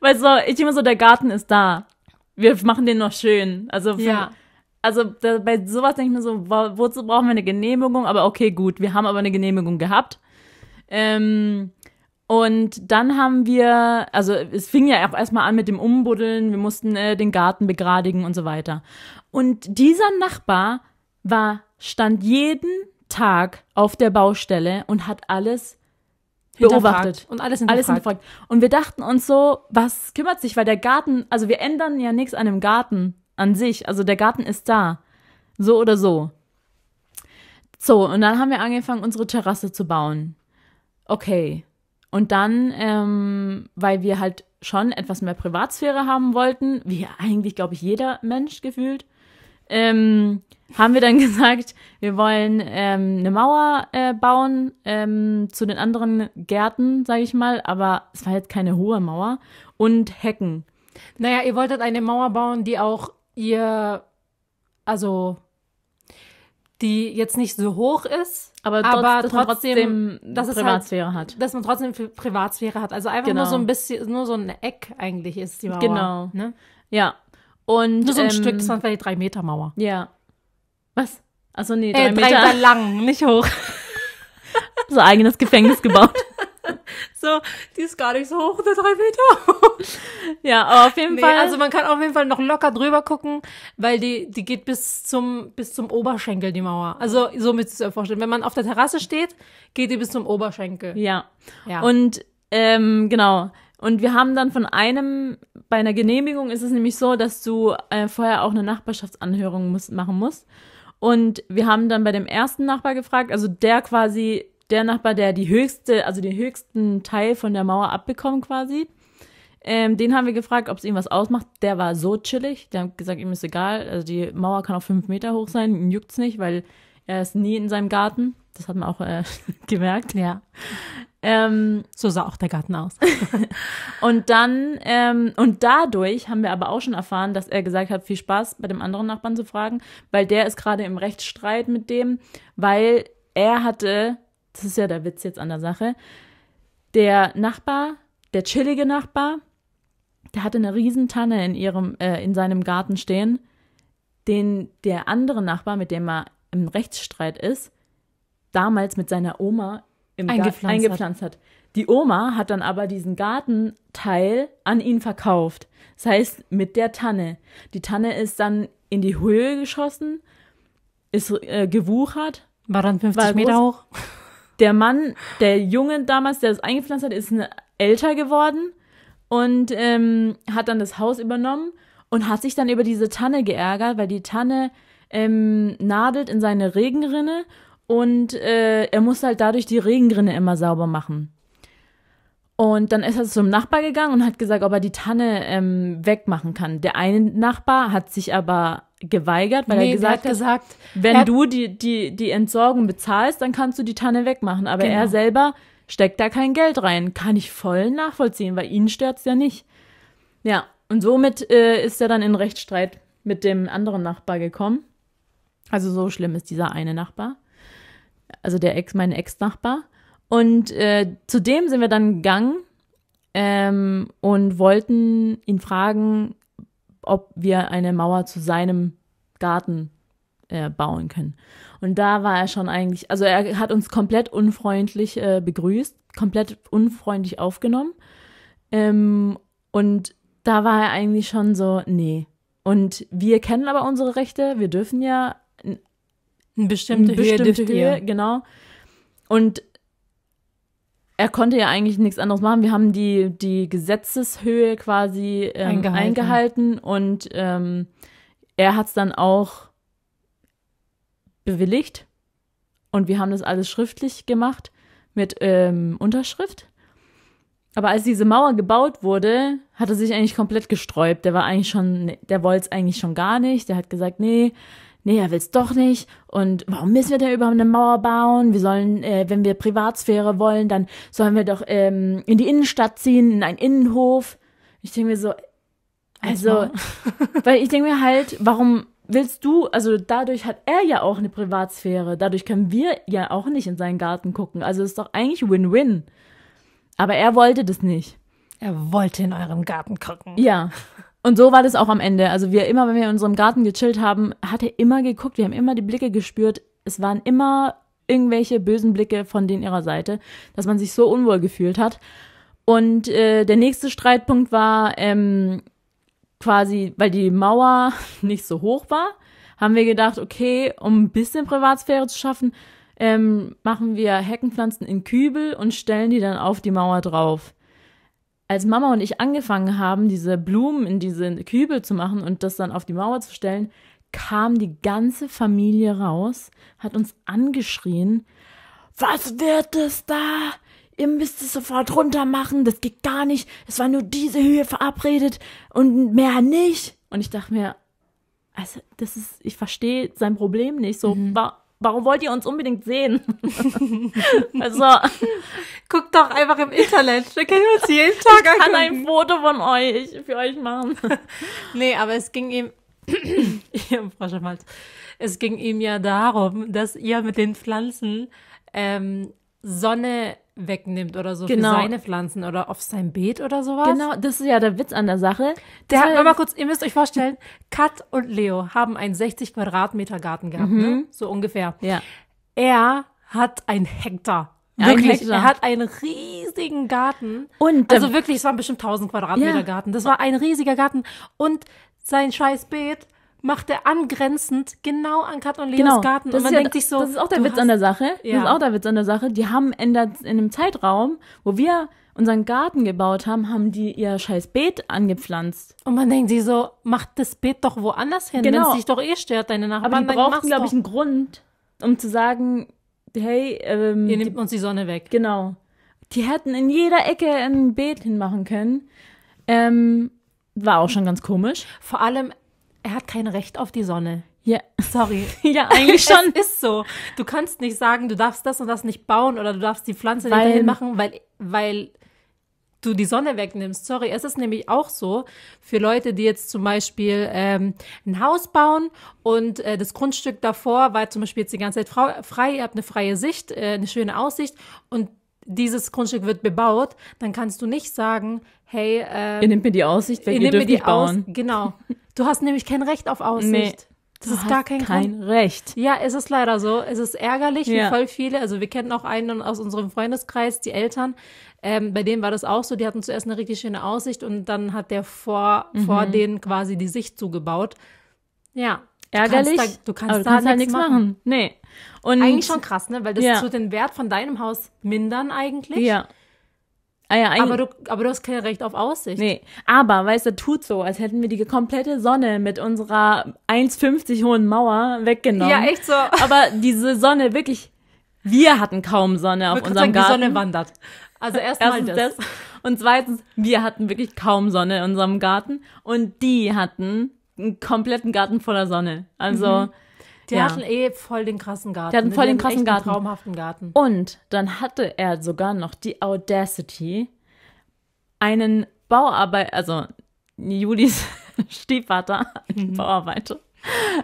Weil so, ich immer so, der Garten ist da. Wir machen den noch schön. Also, für, ja also da, bei sowas denke ich mir so, wozu brauchen wir eine Genehmigung? Aber okay, gut, wir haben aber eine Genehmigung gehabt. Ähm, und dann haben wir, also es fing ja auch erstmal an mit dem Umbuddeln, wir mussten äh, den Garten begradigen und so weiter. Und dieser Nachbar war, stand jeden Tag auf der Baustelle und hat alles beobachtet und alles in alles Und wir dachten uns so, was kümmert sich, weil der Garten, also wir ändern ja nichts an dem Garten an sich. Also der Garten ist da. So oder so. So, und dann haben wir angefangen, unsere Terrasse zu bauen. Okay. Und dann, ähm, weil wir halt schon etwas mehr Privatsphäre haben wollten, wie eigentlich, glaube ich, jeder Mensch gefühlt, ähm, haben wir dann gesagt, wir wollen ähm, eine Mauer äh, bauen ähm, zu den anderen Gärten, sage ich mal, aber es war jetzt keine hohe Mauer und Hecken. Naja, ihr wolltet eine Mauer bauen, die auch ihr, also die jetzt nicht so hoch ist, aber, trotz, aber dass trotzdem, trotzdem dass halt Privatsphäre halt, hat. Dass man trotzdem Privatsphäre hat. Also einfach genau. nur so ein bisschen, nur so ein Eck eigentlich ist die Mauer. Genau. Ne? Ja. Und nur so ein ähm, Stück, das war vielleicht drei Meter Mauer. Ja. Was? Also nee, drei, äh, drei Meter. Drei lang, nicht hoch. so eigenes Gefängnis gebaut. so, die ist gar nicht so hoch, der drei Meter. ja, aber auf jeden nee. Fall, also man kann auf jeden Fall noch locker drüber gucken, weil die, die geht bis zum, bis zum Oberschenkel, die Mauer. Also, so müsst ihr es euch vorstellen. Wenn man auf der Terrasse steht, geht die bis zum Oberschenkel. Ja. ja. Und, ähm, genau. Und wir haben dann von einem, bei einer Genehmigung ist es nämlich so, dass du äh, vorher auch eine Nachbarschaftsanhörung muss, machen musst. Und wir haben dann bei dem ersten Nachbar gefragt, also der quasi der Nachbar, der die höchste, also den höchsten Teil von der Mauer abbekommt quasi. Ähm, den haben wir gefragt, ob es ihm was ausmacht. Der war so chillig. Der hat gesagt, ihm ist egal. Also die Mauer kann auch fünf Meter hoch sein. juckt es nicht, weil er ist nie in seinem Garten. Das hat man auch äh, gemerkt. Ja. Ähm, so sah auch der Garten aus. und dann, ähm, und dadurch haben wir aber auch schon erfahren, dass er gesagt hat, viel Spaß bei dem anderen Nachbarn zu fragen, weil der ist gerade im Rechtsstreit mit dem, weil er hatte das ist ja der Witz jetzt an der Sache, der Nachbar, der chillige Nachbar, der hatte eine Riesentanne in, ihrem, äh, in seinem Garten stehen, den der andere Nachbar, mit dem er im Rechtsstreit ist, damals mit seiner Oma im eingepflanzt, Garten, eingepflanzt hat. hat. Die Oma hat dann aber diesen Gartenteil an ihn verkauft. Das heißt, mit der Tanne. Die Tanne ist dann in die Höhe geschossen, ist äh, gewuchert. War dann 50 war Meter hoch der Mann, der Junge damals, der das eingepflanzt hat, ist älter geworden und ähm, hat dann das Haus übernommen und hat sich dann über diese Tanne geärgert, weil die Tanne ähm, nadelt in seine Regenrinne und äh, er muss halt dadurch die Regenrinne immer sauber machen. Und dann ist er zum Nachbar gegangen und hat gesagt, ob er die Tanne ähm, wegmachen kann. Der eine Nachbar hat sich aber geweigert, weil nee, er gesagt hat, gesagt, wenn hat, du die, die, die Entsorgung bezahlst, dann kannst du die Tanne wegmachen. Aber genau. er selber steckt da kein Geld rein. Kann ich voll nachvollziehen, weil ihn stört es ja nicht. Ja, und somit äh, ist er dann in Rechtsstreit mit dem anderen Nachbar gekommen. Also so schlimm ist dieser eine Nachbar. Also der Ex, mein Ex-Nachbar. Und äh, zu dem sind wir dann gegangen ähm, und wollten ihn fragen, ob wir eine Mauer zu seinem Garten äh, bauen können. Und da war er schon eigentlich, also er hat uns komplett unfreundlich äh, begrüßt, komplett unfreundlich aufgenommen. Ähm, und da war er eigentlich schon so, nee. Und wir kennen aber unsere Rechte, wir dürfen ja eine bestimmte, eine bestimmte Höhe, Höhe genau. Und er konnte ja eigentlich nichts anderes machen. Wir haben die, die Gesetzeshöhe quasi ähm, eingehalten. eingehalten. und ähm, er hat es dann auch bewilligt und wir haben das alles schriftlich gemacht mit ähm, Unterschrift. Aber als diese Mauer gebaut wurde, hat er sich eigentlich komplett gesträubt. Der war eigentlich schon, der wollte es eigentlich schon gar nicht. Der hat gesagt, nee, nee, er will es doch nicht und warum müssen wir denn überhaupt eine Mauer bauen? Wir sollen, äh, wenn wir Privatsphäre wollen, dann sollen wir doch ähm, in die Innenstadt ziehen, in einen Innenhof. Ich denke mir so, also, weil ich denke mir halt, warum willst du, also dadurch hat er ja auch eine Privatsphäre, dadurch können wir ja auch nicht in seinen Garten gucken. Also ist doch eigentlich Win-Win. Aber er wollte das nicht. Er wollte in eurem Garten gucken. Ja. Und so war das auch am Ende. Also wir immer, wenn wir in unserem Garten gechillt haben, hat er immer geguckt, wir haben immer die Blicke gespürt. Es waren immer irgendwelche bösen Blicke von denen ihrer Seite, dass man sich so unwohl gefühlt hat. Und äh, der nächste Streitpunkt war ähm, quasi, weil die Mauer nicht so hoch war, haben wir gedacht, okay, um ein bisschen Privatsphäre zu schaffen, ähm, machen wir Heckenpflanzen in Kübel und stellen die dann auf die Mauer drauf als Mama und ich angefangen haben, diese Blumen in diese Kübel zu machen und das dann auf die Mauer zu stellen, kam die ganze Familie raus, hat uns angeschrien, was wird es da? Ihr müsst es sofort runter machen, das geht gar nicht. Es war nur diese Höhe verabredet und mehr nicht. Und ich dachte mir, also das ist, ich verstehe sein Problem nicht. So, mhm warum wollt ihr uns unbedingt sehen? also, guckt doch einfach im Internet. Wir können uns jeden Tag Ich kann angucken. ein Foto von euch für euch machen. nee, aber es ging ihm. es ging ihm ja darum, dass ihr mit den Pflanzen ähm, Sonne wegnimmt oder so genau. für seine Pflanzen oder auf sein Beet oder sowas. Genau, das ist ja der Witz an der Sache. Der hat, mal kurz, ihr müsst euch vorstellen, Kat und Leo haben einen 60 Quadratmeter Garten gehabt, ne? mhm. ne? so ungefähr. Ja. Er hat einen Hektar. Wirklich, ein Hektar. er hat einen riesigen Garten. Und ähm, also wirklich, es waren bestimmt 1000 Quadratmeter ja. Garten. Das war ein riesiger Garten und sein scheiß Beet macht er angrenzend genau an Kat und Leos genau, Garten. Und man ja, denkt sich so. Das ist auch der Witz hast, an der Sache. Ja. Das ist auch der Witz an der Sache. Die haben in, in einem Zeitraum, wo wir unseren Garten gebaut haben, haben die ihr scheiß Beet angepflanzt. Und man denkt sich so, macht das Beet doch woanders hin, genau. wenn es dich doch eh stört, deine Nachbarn. Aber die brauchen, glaube ich, einen Grund, um zu sagen, hey, ähm, ihr nehmt die, uns die Sonne weg. Genau. Die hätten in jeder Ecke ein Beet hinmachen können. Ähm, war auch schon ganz komisch. Vor allem, er hat kein Recht auf die Sonne. Ja. Sorry. ja, eigentlich schon. es ist so. Du kannst nicht sagen, du darfst das und das nicht bauen oder du darfst die Pflanze weil, nicht machen, weil, weil du die Sonne wegnimmst. Sorry, es ist nämlich auch so für Leute, die jetzt zum Beispiel ähm, ein Haus bauen und äh, das Grundstück davor war zum Beispiel jetzt die ganze Zeit frei, ihr habt eine freie Sicht, äh, eine schöne Aussicht und dieses Grundstück wird bebaut, dann kannst du nicht sagen, hey, ähm, ihr nehmt mir die Aussicht, weil ihr, ihr dürft nicht bauen. Aus, genau. Du hast nämlich kein Recht auf Aussicht. Nee. Das du ist gar kein, kein Recht. Ja, es ist leider so. Es ist ärgerlich, ja. wie voll viele. Also wir kennen auch einen aus unserem Freundeskreis, die Eltern. Ähm, bei denen war das auch so. Die hatten zuerst eine richtig schöne Aussicht und dann hat der vor, mhm. vor denen quasi die Sicht zugebaut. Ja. Ärgerlich. Du kannst da, du kannst aber du kannst halt nichts machen. machen. Nee. Und eigentlich schon krass, ne? Weil das ja. tut den Wert von deinem Haus mindern eigentlich. Ja. Ah ja, aber, du, aber du hast kein Recht auf Aussicht. Nee, aber weißt du, tut so, als hätten wir die komplette Sonne mit unserer 1,50 hohen Mauer weggenommen. Ja, echt so. Aber diese Sonne, wirklich, wir hatten kaum Sonne auf unserem sagen, Garten. Die Sonne wandert. Also erstmal das. das. Und zweitens, wir hatten wirklich kaum Sonne in unserem Garten und die hatten einen kompletten Garten voller Sonne. Also mhm. Die ja. hatten eh voll den krassen Garten. Die hatten voll den, den krassen Garten. traumhaften Garten. Und dann hatte er sogar noch die Audacity, einen Bauarbeiter, also Julis Stiefvater, mhm. Bauarbeiter,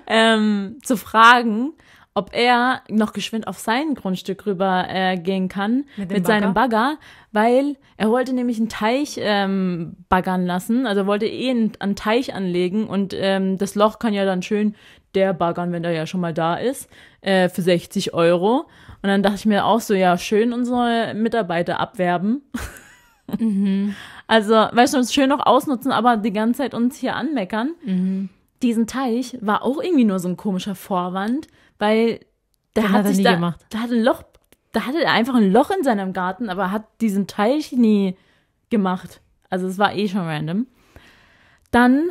ähm, zu fragen, ob er noch geschwind auf sein Grundstück rüber äh, gehen kann mit, mit Bagger? seinem Bagger, weil er wollte nämlich einen Teich ähm, baggern lassen, also wollte eh einen, einen Teich anlegen und ähm, das Loch kann ja dann schön der baggern, wenn der ja schon mal da ist, äh, für 60 Euro. Und dann dachte ich mir auch so, ja, schön unsere Mitarbeiter abwerben. Mhm. Also, weißt du, schön noch ausnutzen, aber die ganze Zeit uns hier anmeckern. Mhm. Diesen Teich war auch irgendwie nur so ein komischer Vorwand, weil der Den hat, hat sich da, gemacht. da hat ein Loch, da hatte er einfach ein Loch in seinem Garten, aber hat diesen Teich nie gemacht. Also es war eh schon random. Dann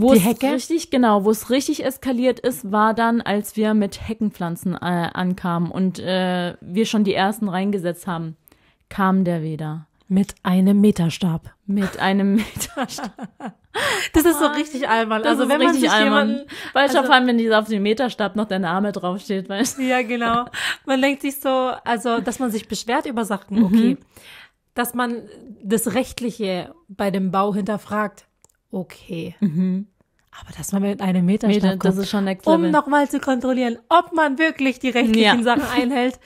wo die es richtig, genau, wo es richtig eskaliert ist, war dann, als wir mit Heckenpflanzen äh, ankamen und äh, wir schon die ersten reingesetzt haben, kam der Weder. Mit einem Meterstab. Mit einem Meterstab. das ist so richtig albern. Das also wenn man sich albern. jemanden, weil also, vor allem, wenn dieser auf dem Meterstab noch der Name draufsteht, weißt du. Ja, genau. Man denkt sich so, also, dass man sich beschwert über Sachen, mhm. okay. Mhm. Dass man das Rechtliche bei dem Bau hinterfragt okay. Mhm. Aber das mal mit einem Meter Meter, kommt, das ist schon next um nochmal zu kontrollieren, ob man wirklich die rechtlichen ja. Sachen einhält,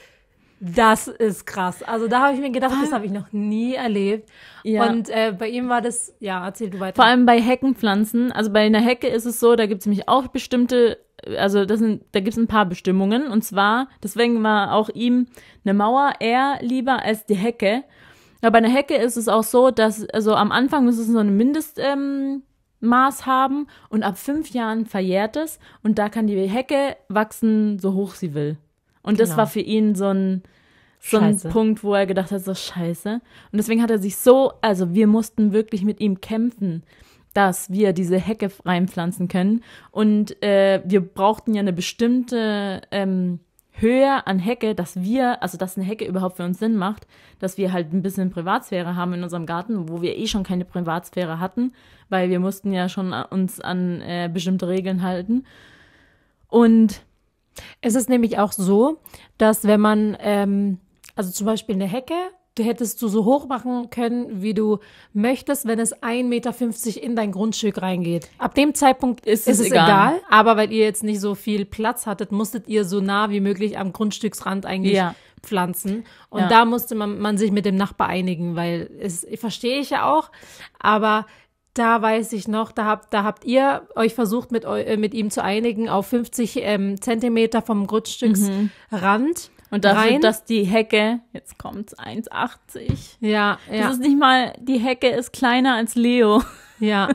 das ist krass. Also da habe ich mir gedacht, das ah. habe ich noch nie erlebt. Ja. Und äh, bei ihm war das, ja, erzähl du weiter. Vor allem bei Heckenpflanzen, also bei einer Hecke ist es so, da gibt es nämlich auch bestimmte, also das sind, da gibt es ein paar Bestimmungen. Und zwar, deswegen war auch ihm eine Mauer eher lieber als die Hecke. Ja, bei einer Hecke ist es auch so, dass, also am Anfang müssen es so ein Mindestmaß ähm, haben und ab fünf Jahren verjährt es und da kann die Hecke wachsen, so hoch sie will. Und genau. das war für ihn so ein, so ein Punkt, wo er gedacht hat, so scheiße. Und deswegen hat er sich so, also wir mussten wirklich mit ihm kämpfen, dass wir diese Hecke reinpflanzen können. Und äh, wir brauchten ja eine bestimmte ähm, höher an Hecke, dass wir, also dass eine Hecke überhaupt für uns Sinn macht, dass wir halt ein bisschen Privatsphäre haben in unserem Garten, wo wir eh schon keine Privatsphäre hatten, weil wir mussten ja schon uns an äh, bestimmte Regeln halten. Und es ist nämlich auch so, dass wenn man, ähm, also zum Beispiel eine Hecke du hättest du so hoch machen können, wie du möchtest, wenn es 1,50 Meter in dein Grundstück reingeht. Ab dem Zeitpunkt ist, ist es, egal. egal. Aber weil ihr jetzt nicht so viel Platz hattet, musstet ihr so nah wie möglich am Grundstücksrand eigentlich ja. pflanzen. Und ja. da musste man, man sich mit dem Nachbar einigen, weil es verstehe ich ja auch, aber da weiß ich noch, da habt, da habt ihr euch versucht, mit, äh, mit ihm zu einigen auf 50 ähm, Zentimeter vom Grundstücksrand. Mhm. Und dafür, rein. dass die Hecke, jetzt kommt's, 1,80. Ja, ja. Das ist nicht mal, die Hecke ist kleiner als Leo. Ja.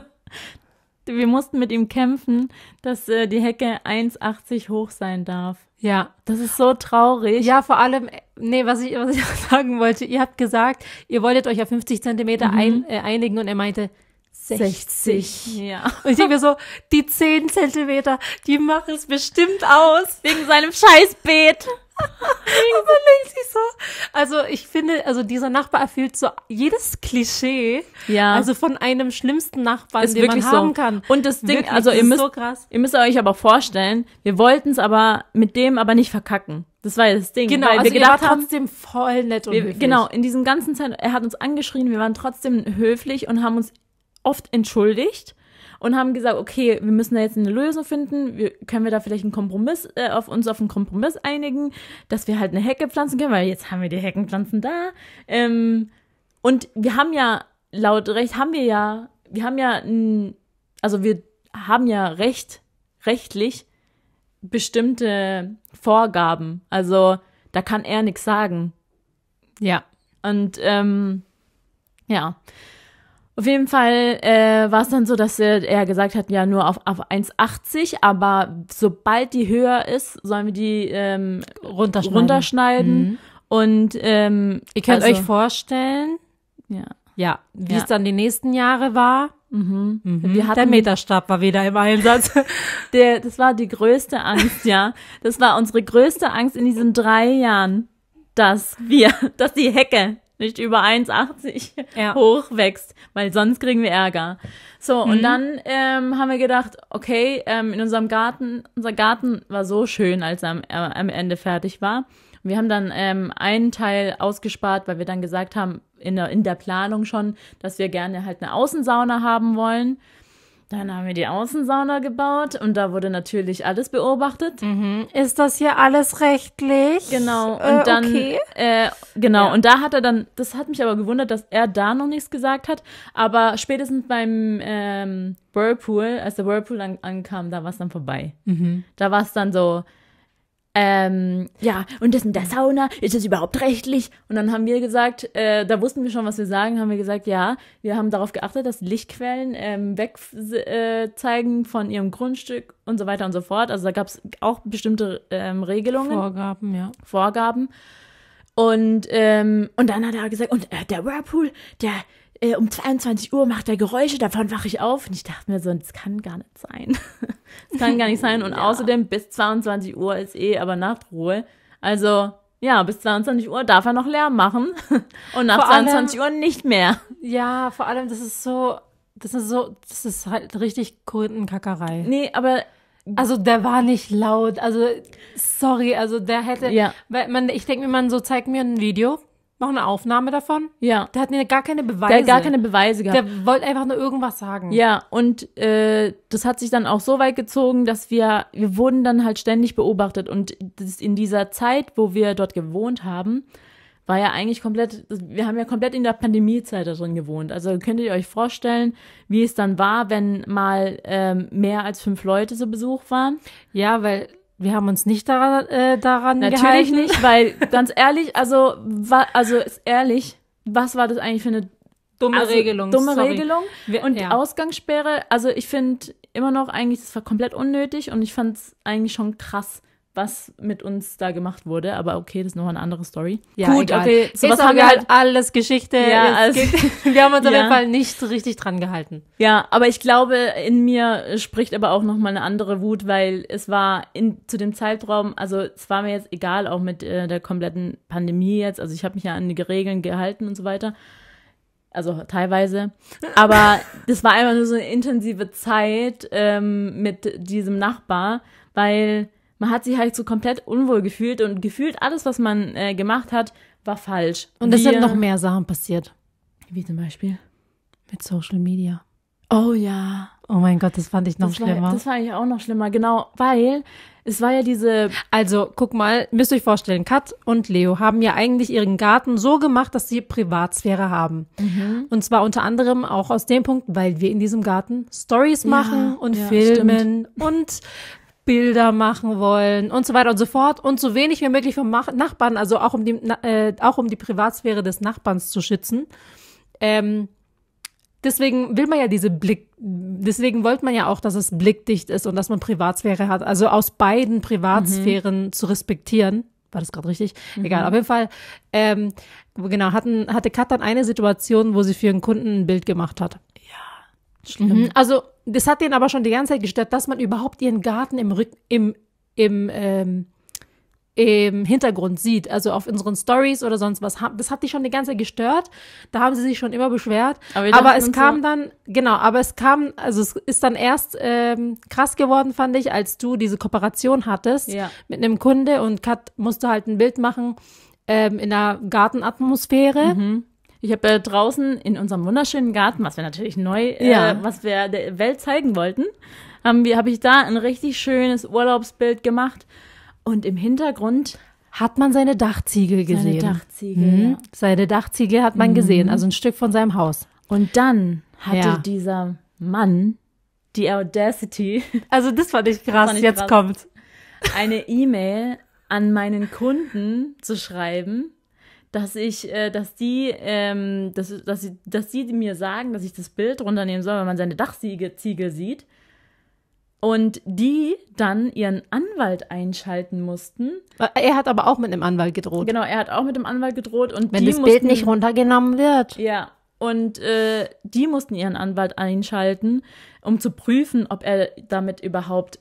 Wir mussten mit ihm kämpfen, dass äh, die Hecke 1,80 hoch sein darf. Ja. Das ist so traurig. Ja, vor allem, äh, nee, was ich, was ich auch sagen wollte, ihr habt gesagt, ihr wolltet euch auf 50 Zentimeter mhm. ein, äh, einigen und er meinte, 60. Ja. Und ich denke mir so, die 10 Zentimeter, die machen es bestimmt aus. Wegen seinem Scheißbeet. Aber Lindsay so. Also ich finde, also dieser Nachbar erfüllt so jedes Klischee. Ja. Also von einem schlimmsten Nachbarn, ist den man haben so. kann. Und das Ding, wirklich, also ihr müsst, so ihr müsst euch aber vorstellen, wir wollten es aber mit dem aber nicht verkacken. Das war ja das Ding. Genau, weil also wir gedacht haben, trotzdem voll nett und wir, höflich. Genau, in diesem ganzen Zeit, er hat uns angeschrien, wir waren trotzdem höflich und haben uns oft entschuldigt und haben gesagt, okay, wir müssen da jetzt eine Lösung finden, wir, können wir da vielleicht einen Kompromiss, äh, auf uns auf einen Kompromiss einigen, dass wir halt eine Hecke pflanzen können, weil jetzt haben wir die Heckenpflanzen da. Ähm, und wir haben ja, laut Recht haben wir ja, wir haben ja, ein, also wir haben ja Recht, rechtlich bestimmte Vorgaben. Also da kann er nichts sagen. Ja. Und ähm, ja. Auf jeden Fall äh, war es dann so, dass er, er gesagt hat, ja nur auf, auf 1,80, aber sobald die höher ist, sollen wir die ähm, runterschneiden. runterschneiden. Mhm. Und ähm, ihr könnt also, euch vorstellen, ja, ja wie ja. es dann die nächsten Jahre war. Mhm. Mhm. Wir hatten, der Meterstab war wieder im Einsatz. der, das war die größte Angst, ja. Das war unsere größte Angst in diesen drei Jahren, dass wir, dass die Hecke nicht über 1,80 ja. wächst, weil sonst kriegen wir Ärger. So, mhm. und dann ähm, haben wir gedacht, okay, ähm, in unserem Garten, unser Garten war so schön, als er am, äh, am Ende fertig war. Wir haben dann ähm, einen Teil ausgespart, weil wir dann gesagt haben, in der, in der Planung schon, dass wir gerne halt eine Außensauna haben wollen. Dann haben wir die Außensauna gebaut und da wurde natürlich alles beobachtet. Mhm. Ist das hier alles rechtlich? Genau. Und äh, dann okay. äh, genau. Ja. Und da hat er dann, das hat mich aber gewundert, dass er da noch nichts gesagt hat. Aber spätestens beim ähm, Whirlpool, als der Whirlpool an, ankam, da war es dann vorbei. Mhm. Da war es dann so, ähm, ja, und das in der hm. Sauna, ist das überhaupt rechtlich? Und dann haben wir gesagt, äh, da wussten wir schon, was wir sagen, haben wir gesagt, ja, wir haben darauf geachtet, dass Lichtquellen ähm, wegzeigen äh, von ihrem Grundstück und so weiter und so fort. Also da gab es auch bestimmte ähm, Regelungen. Vorgaben, ja. Vorgaben. Und, ähm, und dann hat er gesagt, und äh, der Whirlpool, der, äh, um 22 Uhr macht er Geräusche, davon wache ich auf. Und ich dachte mir so, das kann gar nicht sein. das kann gar nicht sein. Und ja. außerdem bis 22 Uhr ist eh aber Nachtruhe. Also ja, bis 22 Uhr darf er noch Lärm machen und nach vor 22 allem, Uhr nicht mehr. Ja, vor allem, das ist so, das ist so, das ist halt richtig Kundenkackerei. Nee, aber also der war nicht laut. Also sorry, also der hätte. Ja. Weil man, ich denke mir, man so zeigt mir ein Video noch eine Aufnahme davon. Ja. Der hat ja gar keine Beweise. Der hat gar keine Beweise gehabt. Der wollte einfach nur irgendwas sagen. Ja, und äh, das hat sich dann auch so weit gezogen, dass wir, wir wurden dann halt ständig beobachtet. Und das in dieser Zeit, wo wir dort gewohnt haben, war ja eigentlich komplett, wir haben ja komplett in der Pandemiezeit da drin gewohnt. Also könntet ihr euch vorstellen, wie es dann war, wenn mal ähm, mehr als fünf Leute zu Besuch waren? Ja, weil wir haben uns nicht daran, äh, daran Natürlich gehalten. nicht, weil ganz ehrlich, also, wa, also ist ehrlich, was war das eigentlich für eine dumme also, Regelung? Dumme sorry. Regelung. Und ja. Ausgangssperre, also ich finde immer noch eigentlich, das war komplett unnötig und ich fand es eigentlich schon krass was mit uns da gemacht wurde, aber okay, das ist noch eine andere Story. Ja, Gut, egal. okay, so was haben wir halt, halt alles Geschichte. Ja, alles wir haben uns ja. auf jeden Fall nicht richtig dran gehalten. Ja, aber ich glaube, in mir spricht aber auch noch mal eine andere Wut, weil es war in, zu dem Zeitraum, also es war mir jetzt egal, auch mit äh, der kompletten Pandemie jetzt. Also ich habe mich ja an die Regeln gehalten und so weiter. Also teilweise. Aber das war einfach nur so eine intensive Zeit ähm, mit diesem Nachbar, weil man hat sich halt so komplett unwohl gefühlt und gefühlt alles, was man äh, gemacht hat, war falsch. Und es sind noch mehr Sachen passiert. Wie zum Beispiel? Mit Social Media. Oh ja. Oh mein Gott, das fand ich noch das schlimmer. War, das fand ich auch noch schlimmer, genau, weil es war ja diese. Also, guck mal, müsst ihr euch vorstellen, Kat und Leo haben ja eigentlich ihren Garten so gemacht, dass sie Privatsphäre haben. Mhm. Und zwar unter anderem auch aus dem Punkt, weil wir in diesem Garten Stories machen ja, und ja, filmen stimmt. und Bilder machen wollen und so weiter und so fort und so wenig wie möglich vom Nachbarn, also auch um die, äh, auch um die Privatsphäre des Nachbarns zu schützen. Ähm, deswegen will man ja diese Blick, deswegen wollte man ja auch, dass es blickdicht ist und dass man Privatsphäre hat. Also aus beiden Privatsphären mhm. zu respektieren. War das gerade richtig? Mhm. Egal, auf jeden Fall. Ähm, genau, hatten, hatte Kat dann eine Situation, wo sie für einen Kunden ein Bild gemacht hat. Ja, schlimm. Mhm. Also das hat den aber schon die ganze Zeit gestört, dass man überhaupt ihren Garten im, Rück, im, im, ähm, im Hintergrund sieht, also auf unseren Stories oder sonst was. Das hat die schon die ganze Zeit gestört. Da haben sie sich schon immer beschwert. Aber, aber es kam so dann, genau, aber es kam, also es ist dann erst ähm, krass geworden, fand ich, als du diese Kooperation hattest ja. mit einem Kunde und Kat musste halt ein Bild machen ähm, in der Gartenatmosphäre. Mhm. Ich habe äh, draußen in unserem wunderschönen Garten, was wir natürlich neu, äh, ja. äh, was wir der Welt zeigen wollten, haben wir, habe ich da ein richtig schönes Urlaubsbild gemacht. Und im Hintergrund hat man seine Dachziegel gesehen. Seine Dachziegel. Mhm. Ja. Seine Dachziegel hat man mhm. gesehen, also ein Stück von seinem Haus. Und dann hatte ja. dieser Mann die Audacity. Also das fand ich krass, fand ich jetzt krass, kommt. Eine E-Mail an meinen Kunden zu schreiben dass ich, äh, dass die, ähm, dass, dass, sie, dass die mir sagen, dass ich das Bild runternehmen soll, wenn man seine Dachziegel sieht. Und die dann ihren Anwalt einschalten mussten. Äh, er hat aber auch mit einem Anwalt gedroht. Genau, er hat auch mit dem Anwalt gedroht. Und Wenn das mussten, Bild nicht runtergenommen wird. Ja, und äh, die mussten ihren Anwalt einschalten, um zu prüfen, ob er damit überhaupt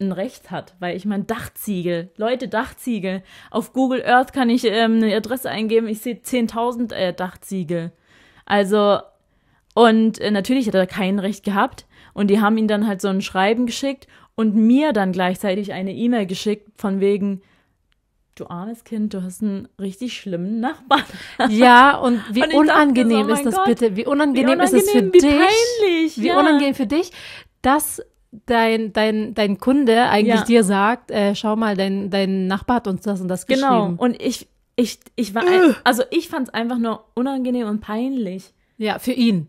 ein Recht hat, weil ich meine, Dachziegel, Leute, Dachziegel. Auf Google Earth kann ich ähm, eine Adresse eingeben, ich sehe 10.000 äh, Dachziegel. Also, und äh, natürlich hat er kein Recht gehabt und die haben ihm dann halt so ein Schreiben geschickt und mir dann gleichzeitig eine E-Mail geschickt von wegen, du armes Kind, du hast einen richtig schlimmen Nachbarn. Ja, und wie und unangenehm dachte, so, ist das Gott, bitte? Wie unangenehm, wie unangenehm, ist es für wie dich? Peinlich, wie ja. unangenehm für dich, dass dein, dein, dein Kunde eigentlich ja. dir sagt, äh, schau mal, dein, dein Nachbar hat uns das und das genau. geschrieben. Genau. Und ich, ich, ich war, äh. ein, also ich fand es einfach nur unangenehm und peinlich. Ja, für ihn.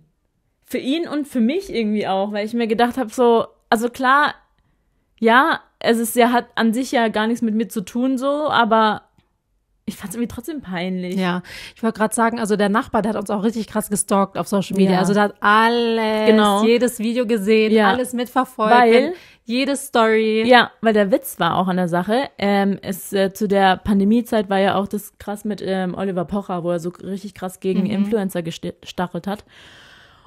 Für ihn und für mich irgendwie auch, weil ich mir gedacht habe, so, also klar, ja, es ist ja, hat an sich ja gar nichts mit mir zu tun, so, aber ich fand es irgendwie trotzdem peinlich. Ja, ich wollte gerade sagen, also der Nachbar, der hat uns auch richtig krass gestalkt auf Social Media. Ja. Also der hat alles, genau. jedes Video gesehen, ja. alles mitverfolgt. Weil, jede Story. Ja, weil der Witz war auch an der Sache. Ähm, es, äh, zu der Pandemiezeit war ja auch das krass mit ähm, Oliver Pocher, wo er so richtig krass gegen mhm. Influencer gestachelt hat.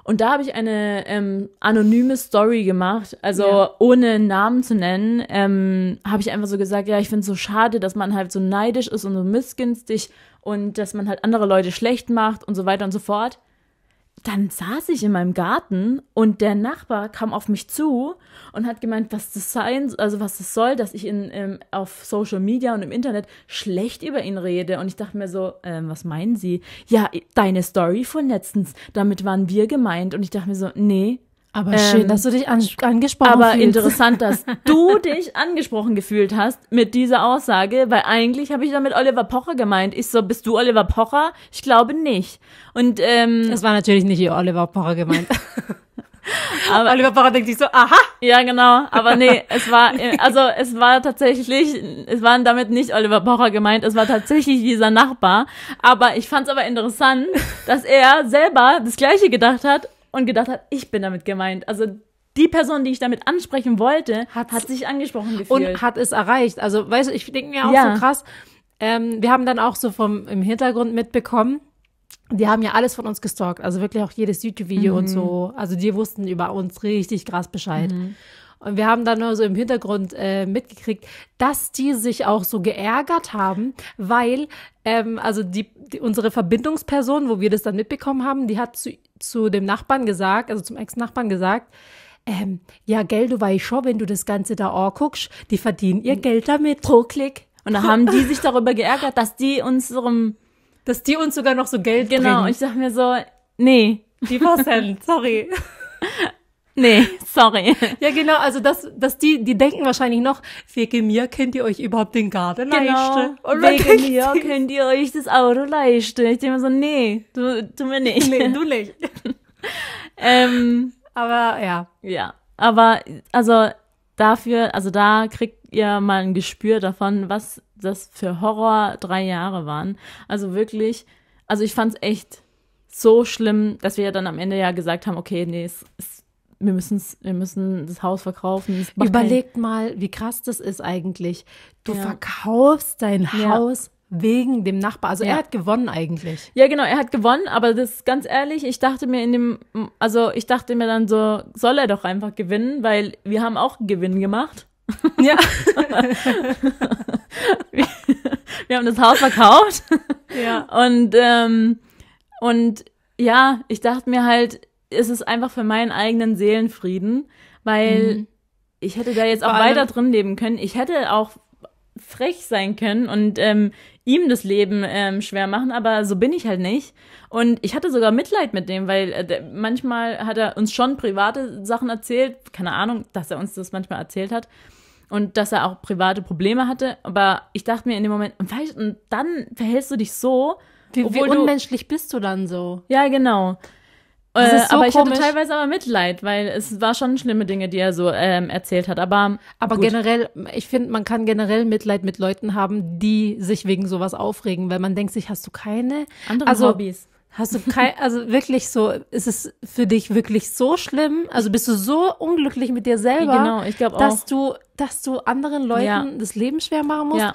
Und da habe ich eine ähm, anonyme Story gemacht, also ja. ohne Namen zu nennen, ähm, habe ich einfach so gesagt, ja, ich finde es so schade, dass man halt so neidisch ist und so missgünstig und dass man halt andere Leute schlecht macht und so weiter und so fort dann saß ich in meinem Garten und der Nachbar kam auf mich zu und hat gemeint, was das sein, also was das soll, dass ich in, ähm, auf Social Media und im Internet schlecht über ihn rede. Und ich dachte mir so, ähm, was meinen Sie? Ja, deine Story von letztens, damit waren wir gemeint. Und ich dachte mir so, nee, aber ähm, schön, dass du dich an, angesprochen aber fühlst. Aber interessant, dass du dich angesprochen gefühlt hast mit dieser Aussage, weil eigentlich habe ich damit Oliver Pocher gemeint. Ich so, bist du Oliver Pocher? Ich glaube nicht. Und ähm, das war natürlich nicht Oliver Pocher gemeint. aber Oliver Pocher denkt sich so, aha. Ja, genau. Aber nee, es war äh, also es war tatsächlich, es waren damit nicht Oliver Pocher gemeint, es war tatsächlich dieser Nachbar. Aber ich fand es aber interessant, dass er selber das Gleiche gedacht hat und gedacht hat, ich bin damit gemeint. Also die Person, die ich damit ansprechen wollte, Hat's, hat sich angesprochen gefühlt. Und hat es erreicht. Also, weißt du, ich denke mir auch ja. so krass, ähm, wir haben dann auch so vom, im Hintergrund mitbekommen, die haben ja alles von uns gestalkt, also wirklich auch jedes YouTube-Video mhm. und so. Also die wussten über uns richtig krass Bescheid. Mhm. Und wir haben dann nur so im Hintergrund äh, mitgekriegt, dass die sich auch so geärgert haben, weil ähm, also die, die unsere Verbindungsperson, wo wir das dann mitbekommen haben, die hat zu zu dem Nachbarn gesagt, also zum Ex-Nachbarn gesagt, ähm, ja, gell, du weißt schon, wenn du das Ganze da anguckst, die verdienen ihr Geld damit. Pro Klick. Und da haben die sich darüber geärgert, dass die unserem dass die uns sogar noch so Geld genau, bringen. Genau, und ich dachte mir so, nee. Die Prozent, sorry. Nee, sorry. Ja, genau, also das, dass die, die denken wahrscheinlich noch, wegen mir könnt ihr euch überhaupt den Garten genau. leisten. Und wegen mir könnt ihr euch das Auto leisten. Ich denke mir so, nee, du, tu mir nicht. Nee, du nicht. ähm, aber ja. Ja. Aber also dafür, also da kriegt ihr mal ein Gespür davon, was das für Horror drei Jahre waren. Also wirklich, also ich fand's echt so schlimm, dass wir ja dann am Ende ja gesagt haben, okay, nee, es, ist wir, müssen's, wir müssen das Haus verkaufen. Das Überlegt mal, wie krass das ist eigentlich. Du ja. verkaufst dein ja. Haus wegen dem Nachbar. Also ja. er hat gewonnen eigentlich. Ja, genau, er hat gewonnen, aber das ist ganz ehrlich, ich dachte mir in dem, also ich dachte mir dann so, soll er doch einfach gewinnen, weil wir haben auch einen Gewinn gemacht. Ja. wir, wir, haben das Haus verkauft. Ja. Und, ähm, und ja, ich dachte mir halt, ist es einfach für meinen eigenen Seelenfrieden, weil mhm. ich hätte da jetzt auch weiter drin leben können. Ich hätte auch frech sein können und ähm, ihm das Leben ähm, schwer machen, aber so bin ich halt nicht. Und ich hatte sogar Mitleid mit dem, weil äh, manchmal hat er uns schon private Sachen erzählt, keine Ahnung, dass er uns das manchmal erzählt hat und dass er auch private Probleme hatte, aber ich dachte mir in dem Moment, weißt, und dann verhältst du dich so, wie, wie unmenschlich du, bist du dann so? Ja, genau. Das äh, so aber ich komisch. hatte teilweise aber Mitleid, weil es war schon schlimme Dinge, die er so ähm, erzählt hat. Aber, aber generell, ich finde, man kann generell Mitleid mit Leuten haben, die sich wegen sowas aufregen, weil man denkt sich, hast du keine anderen also, Hobbys? Hast du kein, also wirklich so, ist es für dich wirklich so schlimm? Also bist du so unglücklich mit dir selber, genau, ich glaube auch, dass du, dass du anderen Leuten ja. das Leben schwer machen musst? Ja.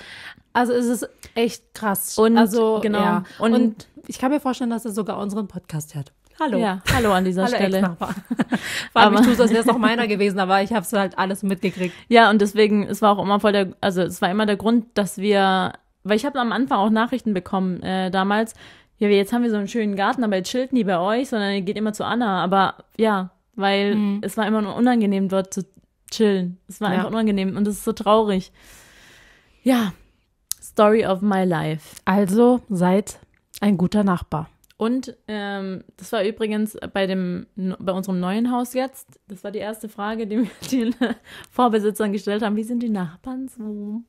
Also es ist echt krass. Und also genau. Ja. Und, und ich kann mir vorstellen, dass er sogar unseren Podcast hört. Hallo. Ja, hallo an dieser hallo Stelle. Vor allem, ich tue das wäre noch meiner gewesen, aber ich habe es halt alles mitgekriegt. Ja, und deswegen, es war auch immer voll der, also es war immer der Grund, dass wir, weil ich habe am Anfang auch Nachrichten bekommen äh, damals, ja, jetzt haben wir so einen schönen Garten, aber jetzt chillt nie bei euch, sondern ihr geht immer zu Anna. Aber ja, weil mhm. es war immer nur unangenehm, dort zu chillen. Es war ja. einfach unangenehm und es ist so traurig. Ja, Story of my life. Also seid ein guter Nachbar. Und ähm, das war übrigens bei, dem, bei unserem neuen Haus jetzt, das war die erste Frage, die wir den Vorbesitzern gestellt haben, wie sind die Nachbarn so?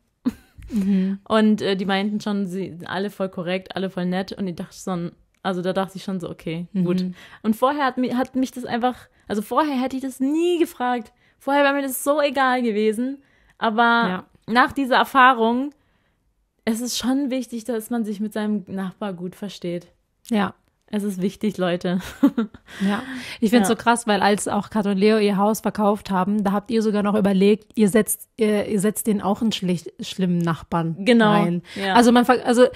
Mhm. Und äh, die meinten schon, sie alle voll korrekt, alle voll nett. Und ich dachte schon, also da dachte ich schon so, okay, mhm. gut. Und vorher hat, mich, hat mich das einfach, also vorher hätte ich das nie gefragt. Vorher wäre mir das so egal gewesen. Aber ja. nach dieser Erfahrung, es ist schon wichtig, dass man sich mit seinem Nachbar gut versteht. Ja. Es ist wichtig, Leute. ja, ich finde es ja. so krass, weil als auch Kat und Leo ihr Haus verkauft haben, da habt ihr sogar noch überlegt, ihr setzt, ihr, ihr setzt den auch einen schlicht, schlimmen Nachbarn genau. rein. Ja. Also man, also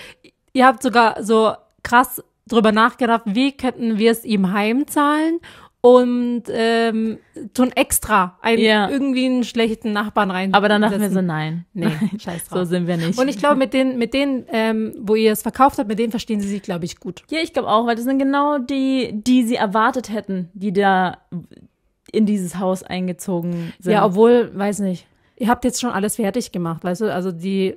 ihr habt sogar so krass drüber nachgedacht, wie könnten wir es ihm heimzahlen und ähm, tun extra, einen, ja. irgendwie einen schlechten Nachbarn rein. Aber dann dachten wir so, nein. Nee, scheiß drauf. So sind wir nicht. Und ich glaube, mit denen, mit denen, ähm, wo ihr es verkauft habt, mit denen verstehen sie sich, glaube ich, gut. Ja, ich glaube auch, weil das sind genau die, die sie erwartet hätten, die da in dieses Haus eingezogen sind. Ja, obwohl, weiß nicht, ihr habt jetzt schon alles fertig gemacht, weißt du, also die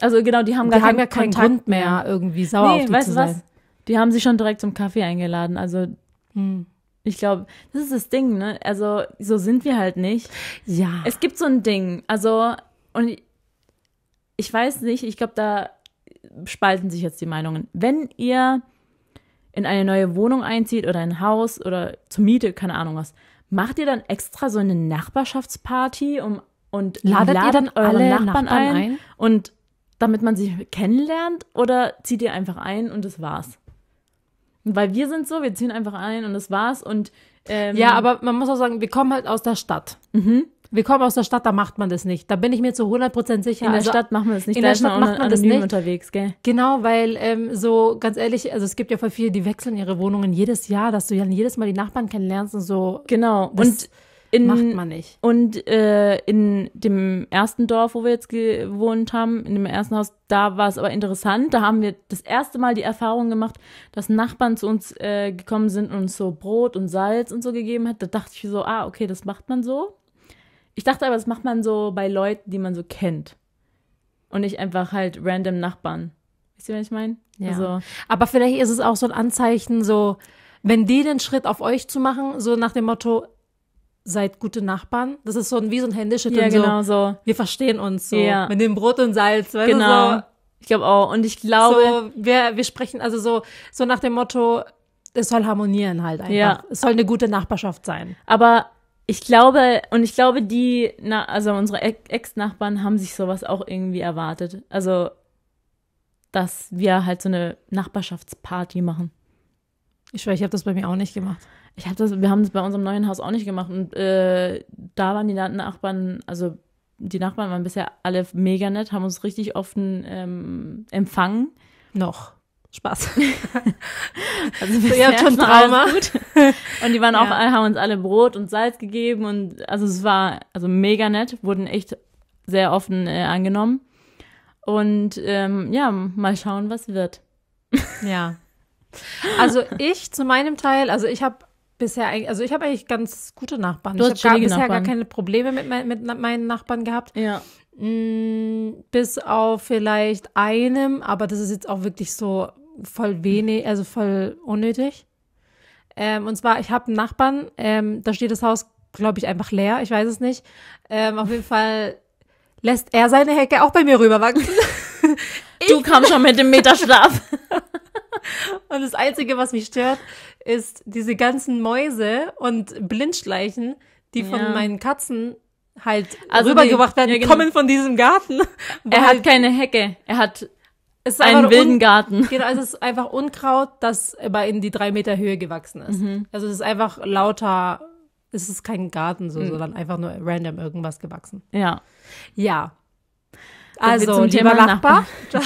also genau, die haben die gar haben keinen, ja keinen Kontakt Grund mehr, mehr irgendwie sauer nee, auf die weißt zu was? Die haben sie schon direkt zum Kaffee eingeladen, also hm. Ich glaube, das ist das Ding, ne? Also, so sind wir halt nicht. Ja. Es gibt so ein Ding. Also, und ich, weiß nicht, ich glaube, da spalten sich jetzt die Meinungen. Wenn ihr in eine neue Wohnung einzieht oder ein Haus oder zur Miete, keine Ahnung was, macht ihr dann extra so eine Nachbarschaftsparty um, und ladet, ladet ihr dann alle Nachbarn, Nachbarn ein, ein und damit man sich kennenlernt oder zieht ihr einfach ein und das war's? Weil wir sind so, wir ziehen einfach ein und das war's. Und ähm, ja, aber man muss auch sagen, wir kommen halt aus der Stadt. Mhm. Wir kommen aus der Stadt, da macht man das nicht. Da bin ich mir zu 100% sicher. In der also, Stadt machen wir das nicht. In da der Stadt macht man das nicht. unterwegs, gell? Genau, weil ähm, so ganz ehrlich, also es gibt ja voll viele, die wechseln ihre Wohnungen jedes Jahr, dass du ja jedes Mal die Nachbarn kennenlernst und so. Genau. und in, macht man nicht. Und äh, in dem ersten Dorf, wo wir jetzt gewohnt haben, in dem ersten Haus, da war es aber interessant. Da haben wir das erste Mal die Erfahrung gemacht, dass Nachbarn zu uns äh, gekommen sind und uns so Brot und Salz und so gegeben hat. Da dachte ich so, ah, okay, das macht man so. Ich dachte aber, das macht man so bei Leuten, die man so kennt. Und nicht einfach halt random Nachbarn. Wisst ihr, was ich meine? Ja. Also, aber vielleicht ist es auch so ein Anzeichen, so, wenn die den Schritt auf euch zu machen, so nach dem Motto, seid gute Nachbarn. Das ist so ein, wie so ein Händeschütteln. Ja, genau so. so. Wir verstehen uns so. Ja. Mit dem Brot und Salz. Weißt genau. Du, so. Ich glaube auch. Und ich glaube. So, wir, wir sprechen also so, so nach dem Motto, es soll harmonieren halt einfach. Ja. Es soll eine gute Nachbarschaft sein. Aber ich glaube, und ich glaube, die, na, also unsere Ex-Nachbarn haben sich sowas auch irgendwie erwartet. Also, dass wir halt so eine Nachbarschaftsparty machen. Ich schwöre, ich habe das bei mir auch nicht gemacht. Ich hab das, wir haben es bei unserem neuen Haus auch nicht gemacht. Und äh, da waren die Nachbarn, also die Nachbarn waren bisher alle mega nett, haben uns richtig offen ähm, empfangen. Noch. Spaß. also wir so, ihr habt schon Trauma. Und die waren ja. auch, haben uns alle Brot und Salz gegeben und also es war also mega nett, wurden echt sehr offen äh, angenommen. Und ähm, ja, mal schauen, was wird. ja. Also ich zu meinem Teil, also ich habe bisher eigentlich, also ich habe eigentlich ganz gute Nachbarn. ich habe bisher Nachbarn. gar keine Probleme mit, mein, mit meinen Nachbarn gehabt. Ja. Mm, bis auf vielleicht einem, aber das ist jetzt auch wirklich so voll wenig, also voll unnötig. Ähm, und zwar, ich habe einen Nachbarn, ähm, da steht das Haus, glaube ich, einfach leer, ich weiß es nicht. Ähm, auf jeden Fall lässt er seine Hecke auch bei mir rüberwachsen. du kamst schon mit dem Meterschlaf. und das Einzige, was mich stört, ist diese ganzen Mäuse und Blindschleichen, die ja. von meinen Katzen halt also rübergebracht werden, ja, genau. kommen von diesem Garten. Er hat keine Hecke, er hat einen wilden Garten. Genau, es ist einfach Unkraut, das aber in die drei Meter Höhe gewachsen ist. Mhm. Also es ist einfach lauter, es ist kein Garten so, mhm. sondern einfach nur random irgendwas gewachsen. Ja. Ja, also, zum Thema Nachbar, das,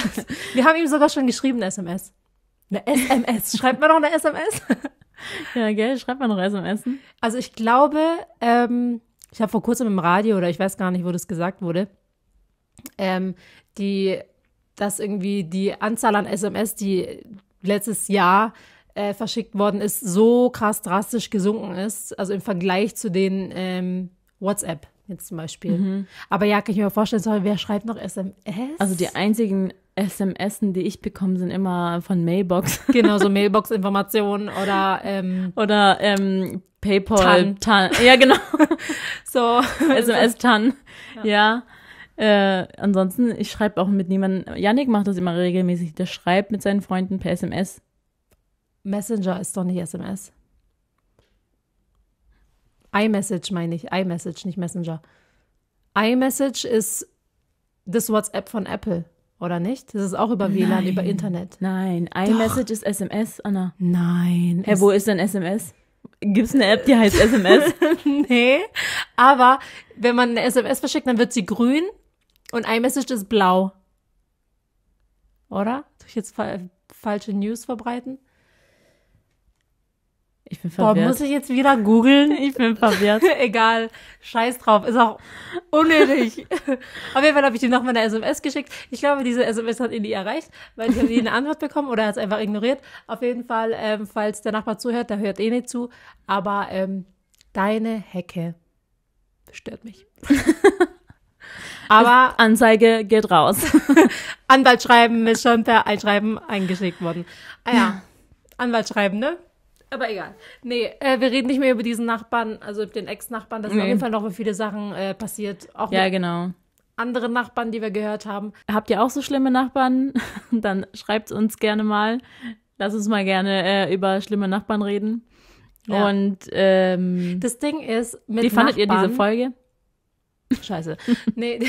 wir haben ihm sogar schon geschrieben, eine SMS. Eine SMS. Schreibt man noch eine SMS? ja, gell? Schreibt man noch SMS? Also, ich glaube, ähm, ich habe vor kurzem im Radio oder ich weiß gar nicht, wo das gesagt wurde, ähm, die, dass irgendwie die Anzahl an SMS, die letztes Jahr äh, verschickt worden ist, so krass drastisch gesunken ist, also im Vergleich zu den ähm, WhatsApp jetzt zum Beispiel. Mhm. Aber ja, kann ich mir vorstellen, sorry, wer schreibt noch SMS? Also die einzigen SMS, die ich bekomme, sind immer von Mailbox. Genau, so Mailbox-Informationen oder ähm, oder ähm, PayPal. Tan. Tan. Ja, genau. so SMS-Tan. Ja. ja. Äh, ansonsten, ich schreibe auch mit niemandem. Yannick macht das immer regelmäßig. Der schreibt mit seinen Freunden per SMS. Messenger ist doch nicht SMS iMessage meine ich, iMessage, nicht Messenger. iMessage ist das WhatsApp von Apple, oder nicht? Das ist auch über WLAN, über Internet. Nein, iMessage ist SMS, Anna. Nein. Hä, wo ist denn SMS? Gibt es eine App, die heißt SMS? nee, aber wenn man eine SMS verschickt, dann wird sie grün und iMessage ist blau. Oder? Soll ich jetzt fa falsche News verbreiten? Ich bin verwirrt. Boah, muss ich jetzt wieder googeln? Ich bin verwirrt. Egal. Scheiß drauf. Ist auch unnötig. Auf jeden Fall habe ich ihm nochmal eine SMS geschickt. Ich glaube, diese SMS hat ihn nie erreicht, weil ich habe nie eine Antwort bekommen oder er hat es einfach ignoriert. Auf jeden Fall, ähm, falls der Nachbar zuhört, der hört eh nicht zu. Aber ähm, deine Hecke stört mich. Aber Anzeige geht raus. Anwaltschreiben ist schon per Einschreiben eingeschickt worden. Ah ja, Anwaltschreiben, ne? Aber egal. Nee, äh, wir reden nicht mehr über diesen Nachbarn, also den Ex-Nachbarn. Da sind nee. auf jeden Fall noch viele Sachen äh, passiert. Auch ja, genau. Andere Nachbarn, die wir gehört haben. Habt ihr auch so schlimme Nachbarn? Dann schreibt uns gerne mal. Lass uns mal gerne äh, über schlimme Nachbarn reden. Ja. Und ähm, das Ding ist, mit Wie fandet Nachbarn, ihr diese Folge? Scheiße. nee,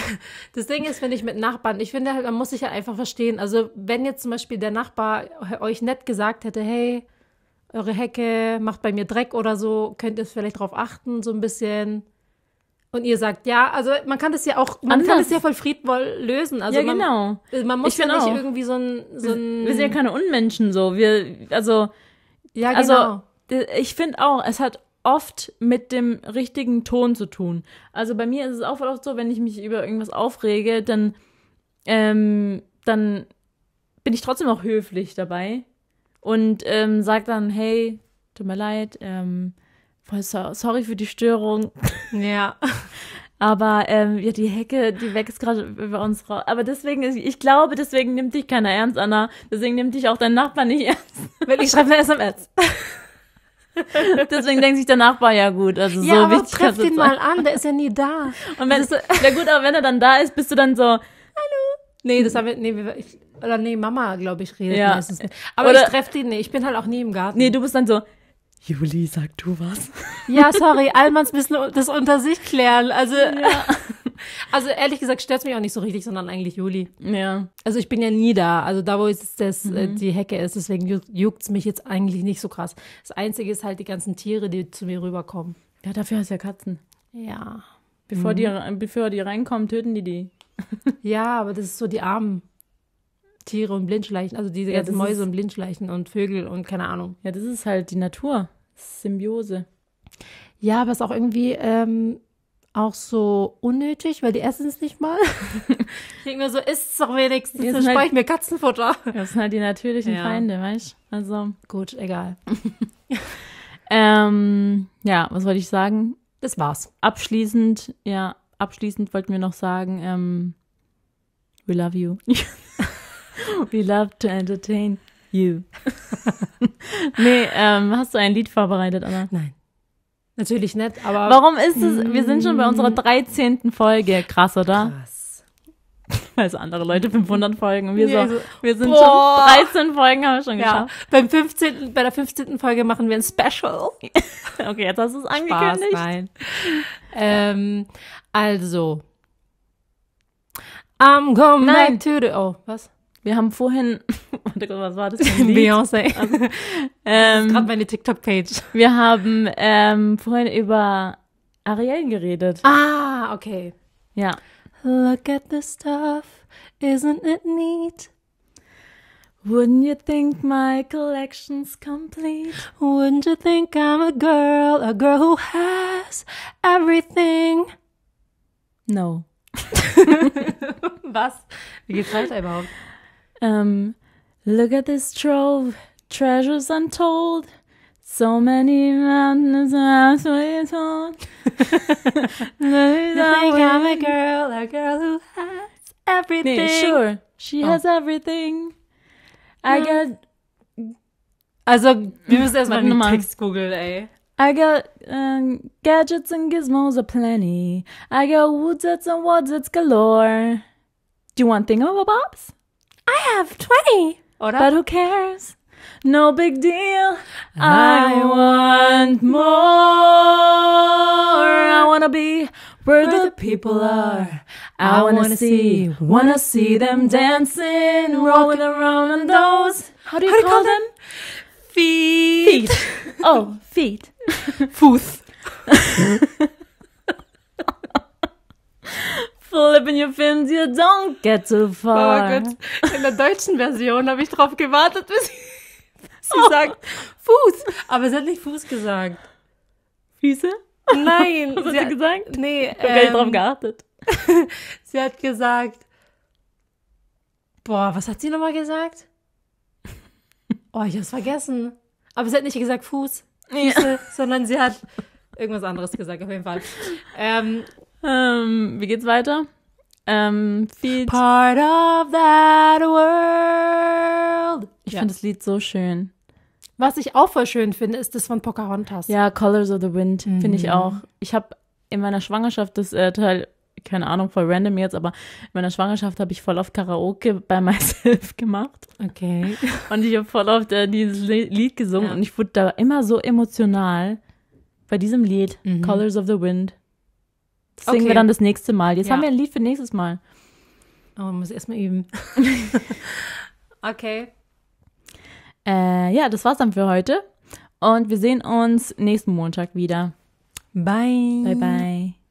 das Ding ist, wenn ich mit Nachbarn, ich finde halt, man muss sich halt einfach verstehen. Also, wenn jetzt zum Beispiel der Nachbar euch nett gesagt hätte, hey, eure Hecke macht bei mir Dreck oder so, könnt ihr es vielleicht drauf achten, so ein bisschen. Und ihr sagt ja, also man kann das ja auch, man Anders. kann das ja voll friedvoll lösen. Also ja, man, genau. Man muss ich ja nicht auch. irgendwie so ein, so ein. Wir sind ja keine Unmenschen so. Wir, also. Ja, also, genau. Also, ich finde auch, es hat oft mit dem richtigen Ton zu tun. Also bei mir ist es auch oft so, wenn ich mich über irgendwas aufrege, dann, ähm, dann bin ich trotzdem auch höflich dabei und ähm, sagt dann, hey, tut mir leid, ähm, sorry für die Störung. Ja. Aber ähm, ja, die Hecke, die wächst gerade über uns raus. Aber deswegen, ist, ich glaube, deswegen nimmt dich keiner ernst, Anna. Deswegen nimmt dich auch dein Nachbar nicht ernst. Weil ich schreibe eine SMS. Deswegen denkt sich der Nachbar, ja gut, also ja, so aber wichtig. Treff den mal an, der ist ja nie da. Und wenn, also, ja gut, aber wenn er dann da ist, bist du dann so, Nee, das hm. haben wir, nee, wir, ich, oder nee, Mama, glaube ich, redet ja. meistens. Aber oder, ich treffe die nicht, ich bin halt auch nie im Garten. Nee, du bist dann so, Juli, sag du was. Ja, sorry, Almans müssen das unter sich klären. Also, ja. also ehrlich gesagt stört mich auch nicht so richtig, sondern eigentlich Juli. Ja. Also ich bin ja nie da. Also da, wo jetzt das, äh, mhm. die Hecke ist, deswegen juckt's mich jetzt eigentlich nicht so krass. Das Einzige ist halt die ganzen Tiere, die zu mir rüberkommen. Ja, dafür hast du ja Katzen. Ja. Bevor, mhm. die, bevor die reinkommen, töten die die. ja, aber das ist so die armen Tiere und Blindschleichen, also diese ja, ganzen Mäuse ist, und Blindschleichen und Vögel und keine Ahnung. Ja, das ist halt die Natur. Symbiose. Ja, aber es ist auch irgendwie ähm, auch so unnötig, weil die essen es nicht mal. ich denke mir so, isst es doch wenigstens, dann halt spare ich mir Katzenfutter. Das sind halt die natürlichen ja. Feinde, weißt du? Also. Gut, egal. ähm, ja, was wollte ich sagen? das war's. Abschließend, ja, abschließend wollten wir noch sagen, ähm, we love you. we love to entertain you. nee, ähm, hast du ein Lied vorbereitet, Anna? Nein. Natürlich nicht, aber. Warum ist es? Wir sind schon bei unserer 13. Mhm. Folge. Krass, oder? Krass. weil es andere Leute 500 Folgen und wir, so, wir sind boah. schon 13 Folgen haben wir schon geschafft. Ja. Beim 15., bei der 15. Folge machen wir ein Special. okay, jetzt hast du es angekündigt. Spaß, nein. Ähm, also. I'm going nein. back to the... Oh, was? Wir haben vorhin, was war das Beyoncé. Also, ähm, gerade meine TikTok-Page. Wir haben ähm, vorhin über Ariel geredet. Ah, okay. Ja. Look at this stuff, isn't it neat? Wouldn't you think my collection's complete? Wouldn't you think I'm a girl, a girl who has everything? No. Was? Wie geht's weiter überhaupt? Um, look at this trove, treasures untold. So many mountains are sweet on. like I'm a girl, a girl who has everything. Nee, sure, she oh. has everything. I no. got. Also, wir müssen erstmal den Text googeln, ey. Eh? I got um, gadgets and gizmos aplenty. I got woodsets and wadsets galore. Do you want bobs? I have 20. Oder? But who cares? No big deal. I want more. I wanna be where the people are. I wanna see, wanna see them dancing, rolling around on those. How do you, How do you call, them? Feet. feet. Oh, feet. Fuß. Flipping your fins, you don't get too oh far. Oh Gott, in der deutschen Version habe ich darauf gewartet, bis Sie oh. sagt Fuß, aber sie hat nicht Fuß gesagt. Füße? Nein. Was hat sie, hat, gesagt? Nee. Ich hab ähm, gar nicht drauf ähm, geachtet. sie hat gesagt, boah, was hat sie nochmal gesagt? Oh, ich hab's vergessen. Aber sie hat nicht gesagt Fuß, Füße, ja. sondern sie hat irgendwas anderes gesagt, auf jeden Fall. Ähm, ähm, wie geht's weiter? Ähm, Part of that world. Ich ja. finde das Lied so schön. Was ich auch voll schön finde, ist das von Pocahontas. Ja, Colors of the Wind mhm. finde ich mhm. auch. Ich habe in meiner Schwangerschaft das äh, Teil, keine Ahnung, voll random jetzt, aber in meiner Schwangerschaft habe ich voll oft Karaoke bei myself gemacht. Okay. Und ich habe voll oft äh, dieses Lied gesungen ja. und ich wurde da immer so emotional bei diesem Lied, mhm. Colors of the Wind. Das singen okay. wir dann das nächste Mal. Jetzt ja. haben wir ein Lied für nächstes Mal. Aber oh, man muss erstmal üben. okay. Äh, ja, das war's dann für heute. Und wir sehen uns nächsten Montag wieder. Bye. Bye, bye.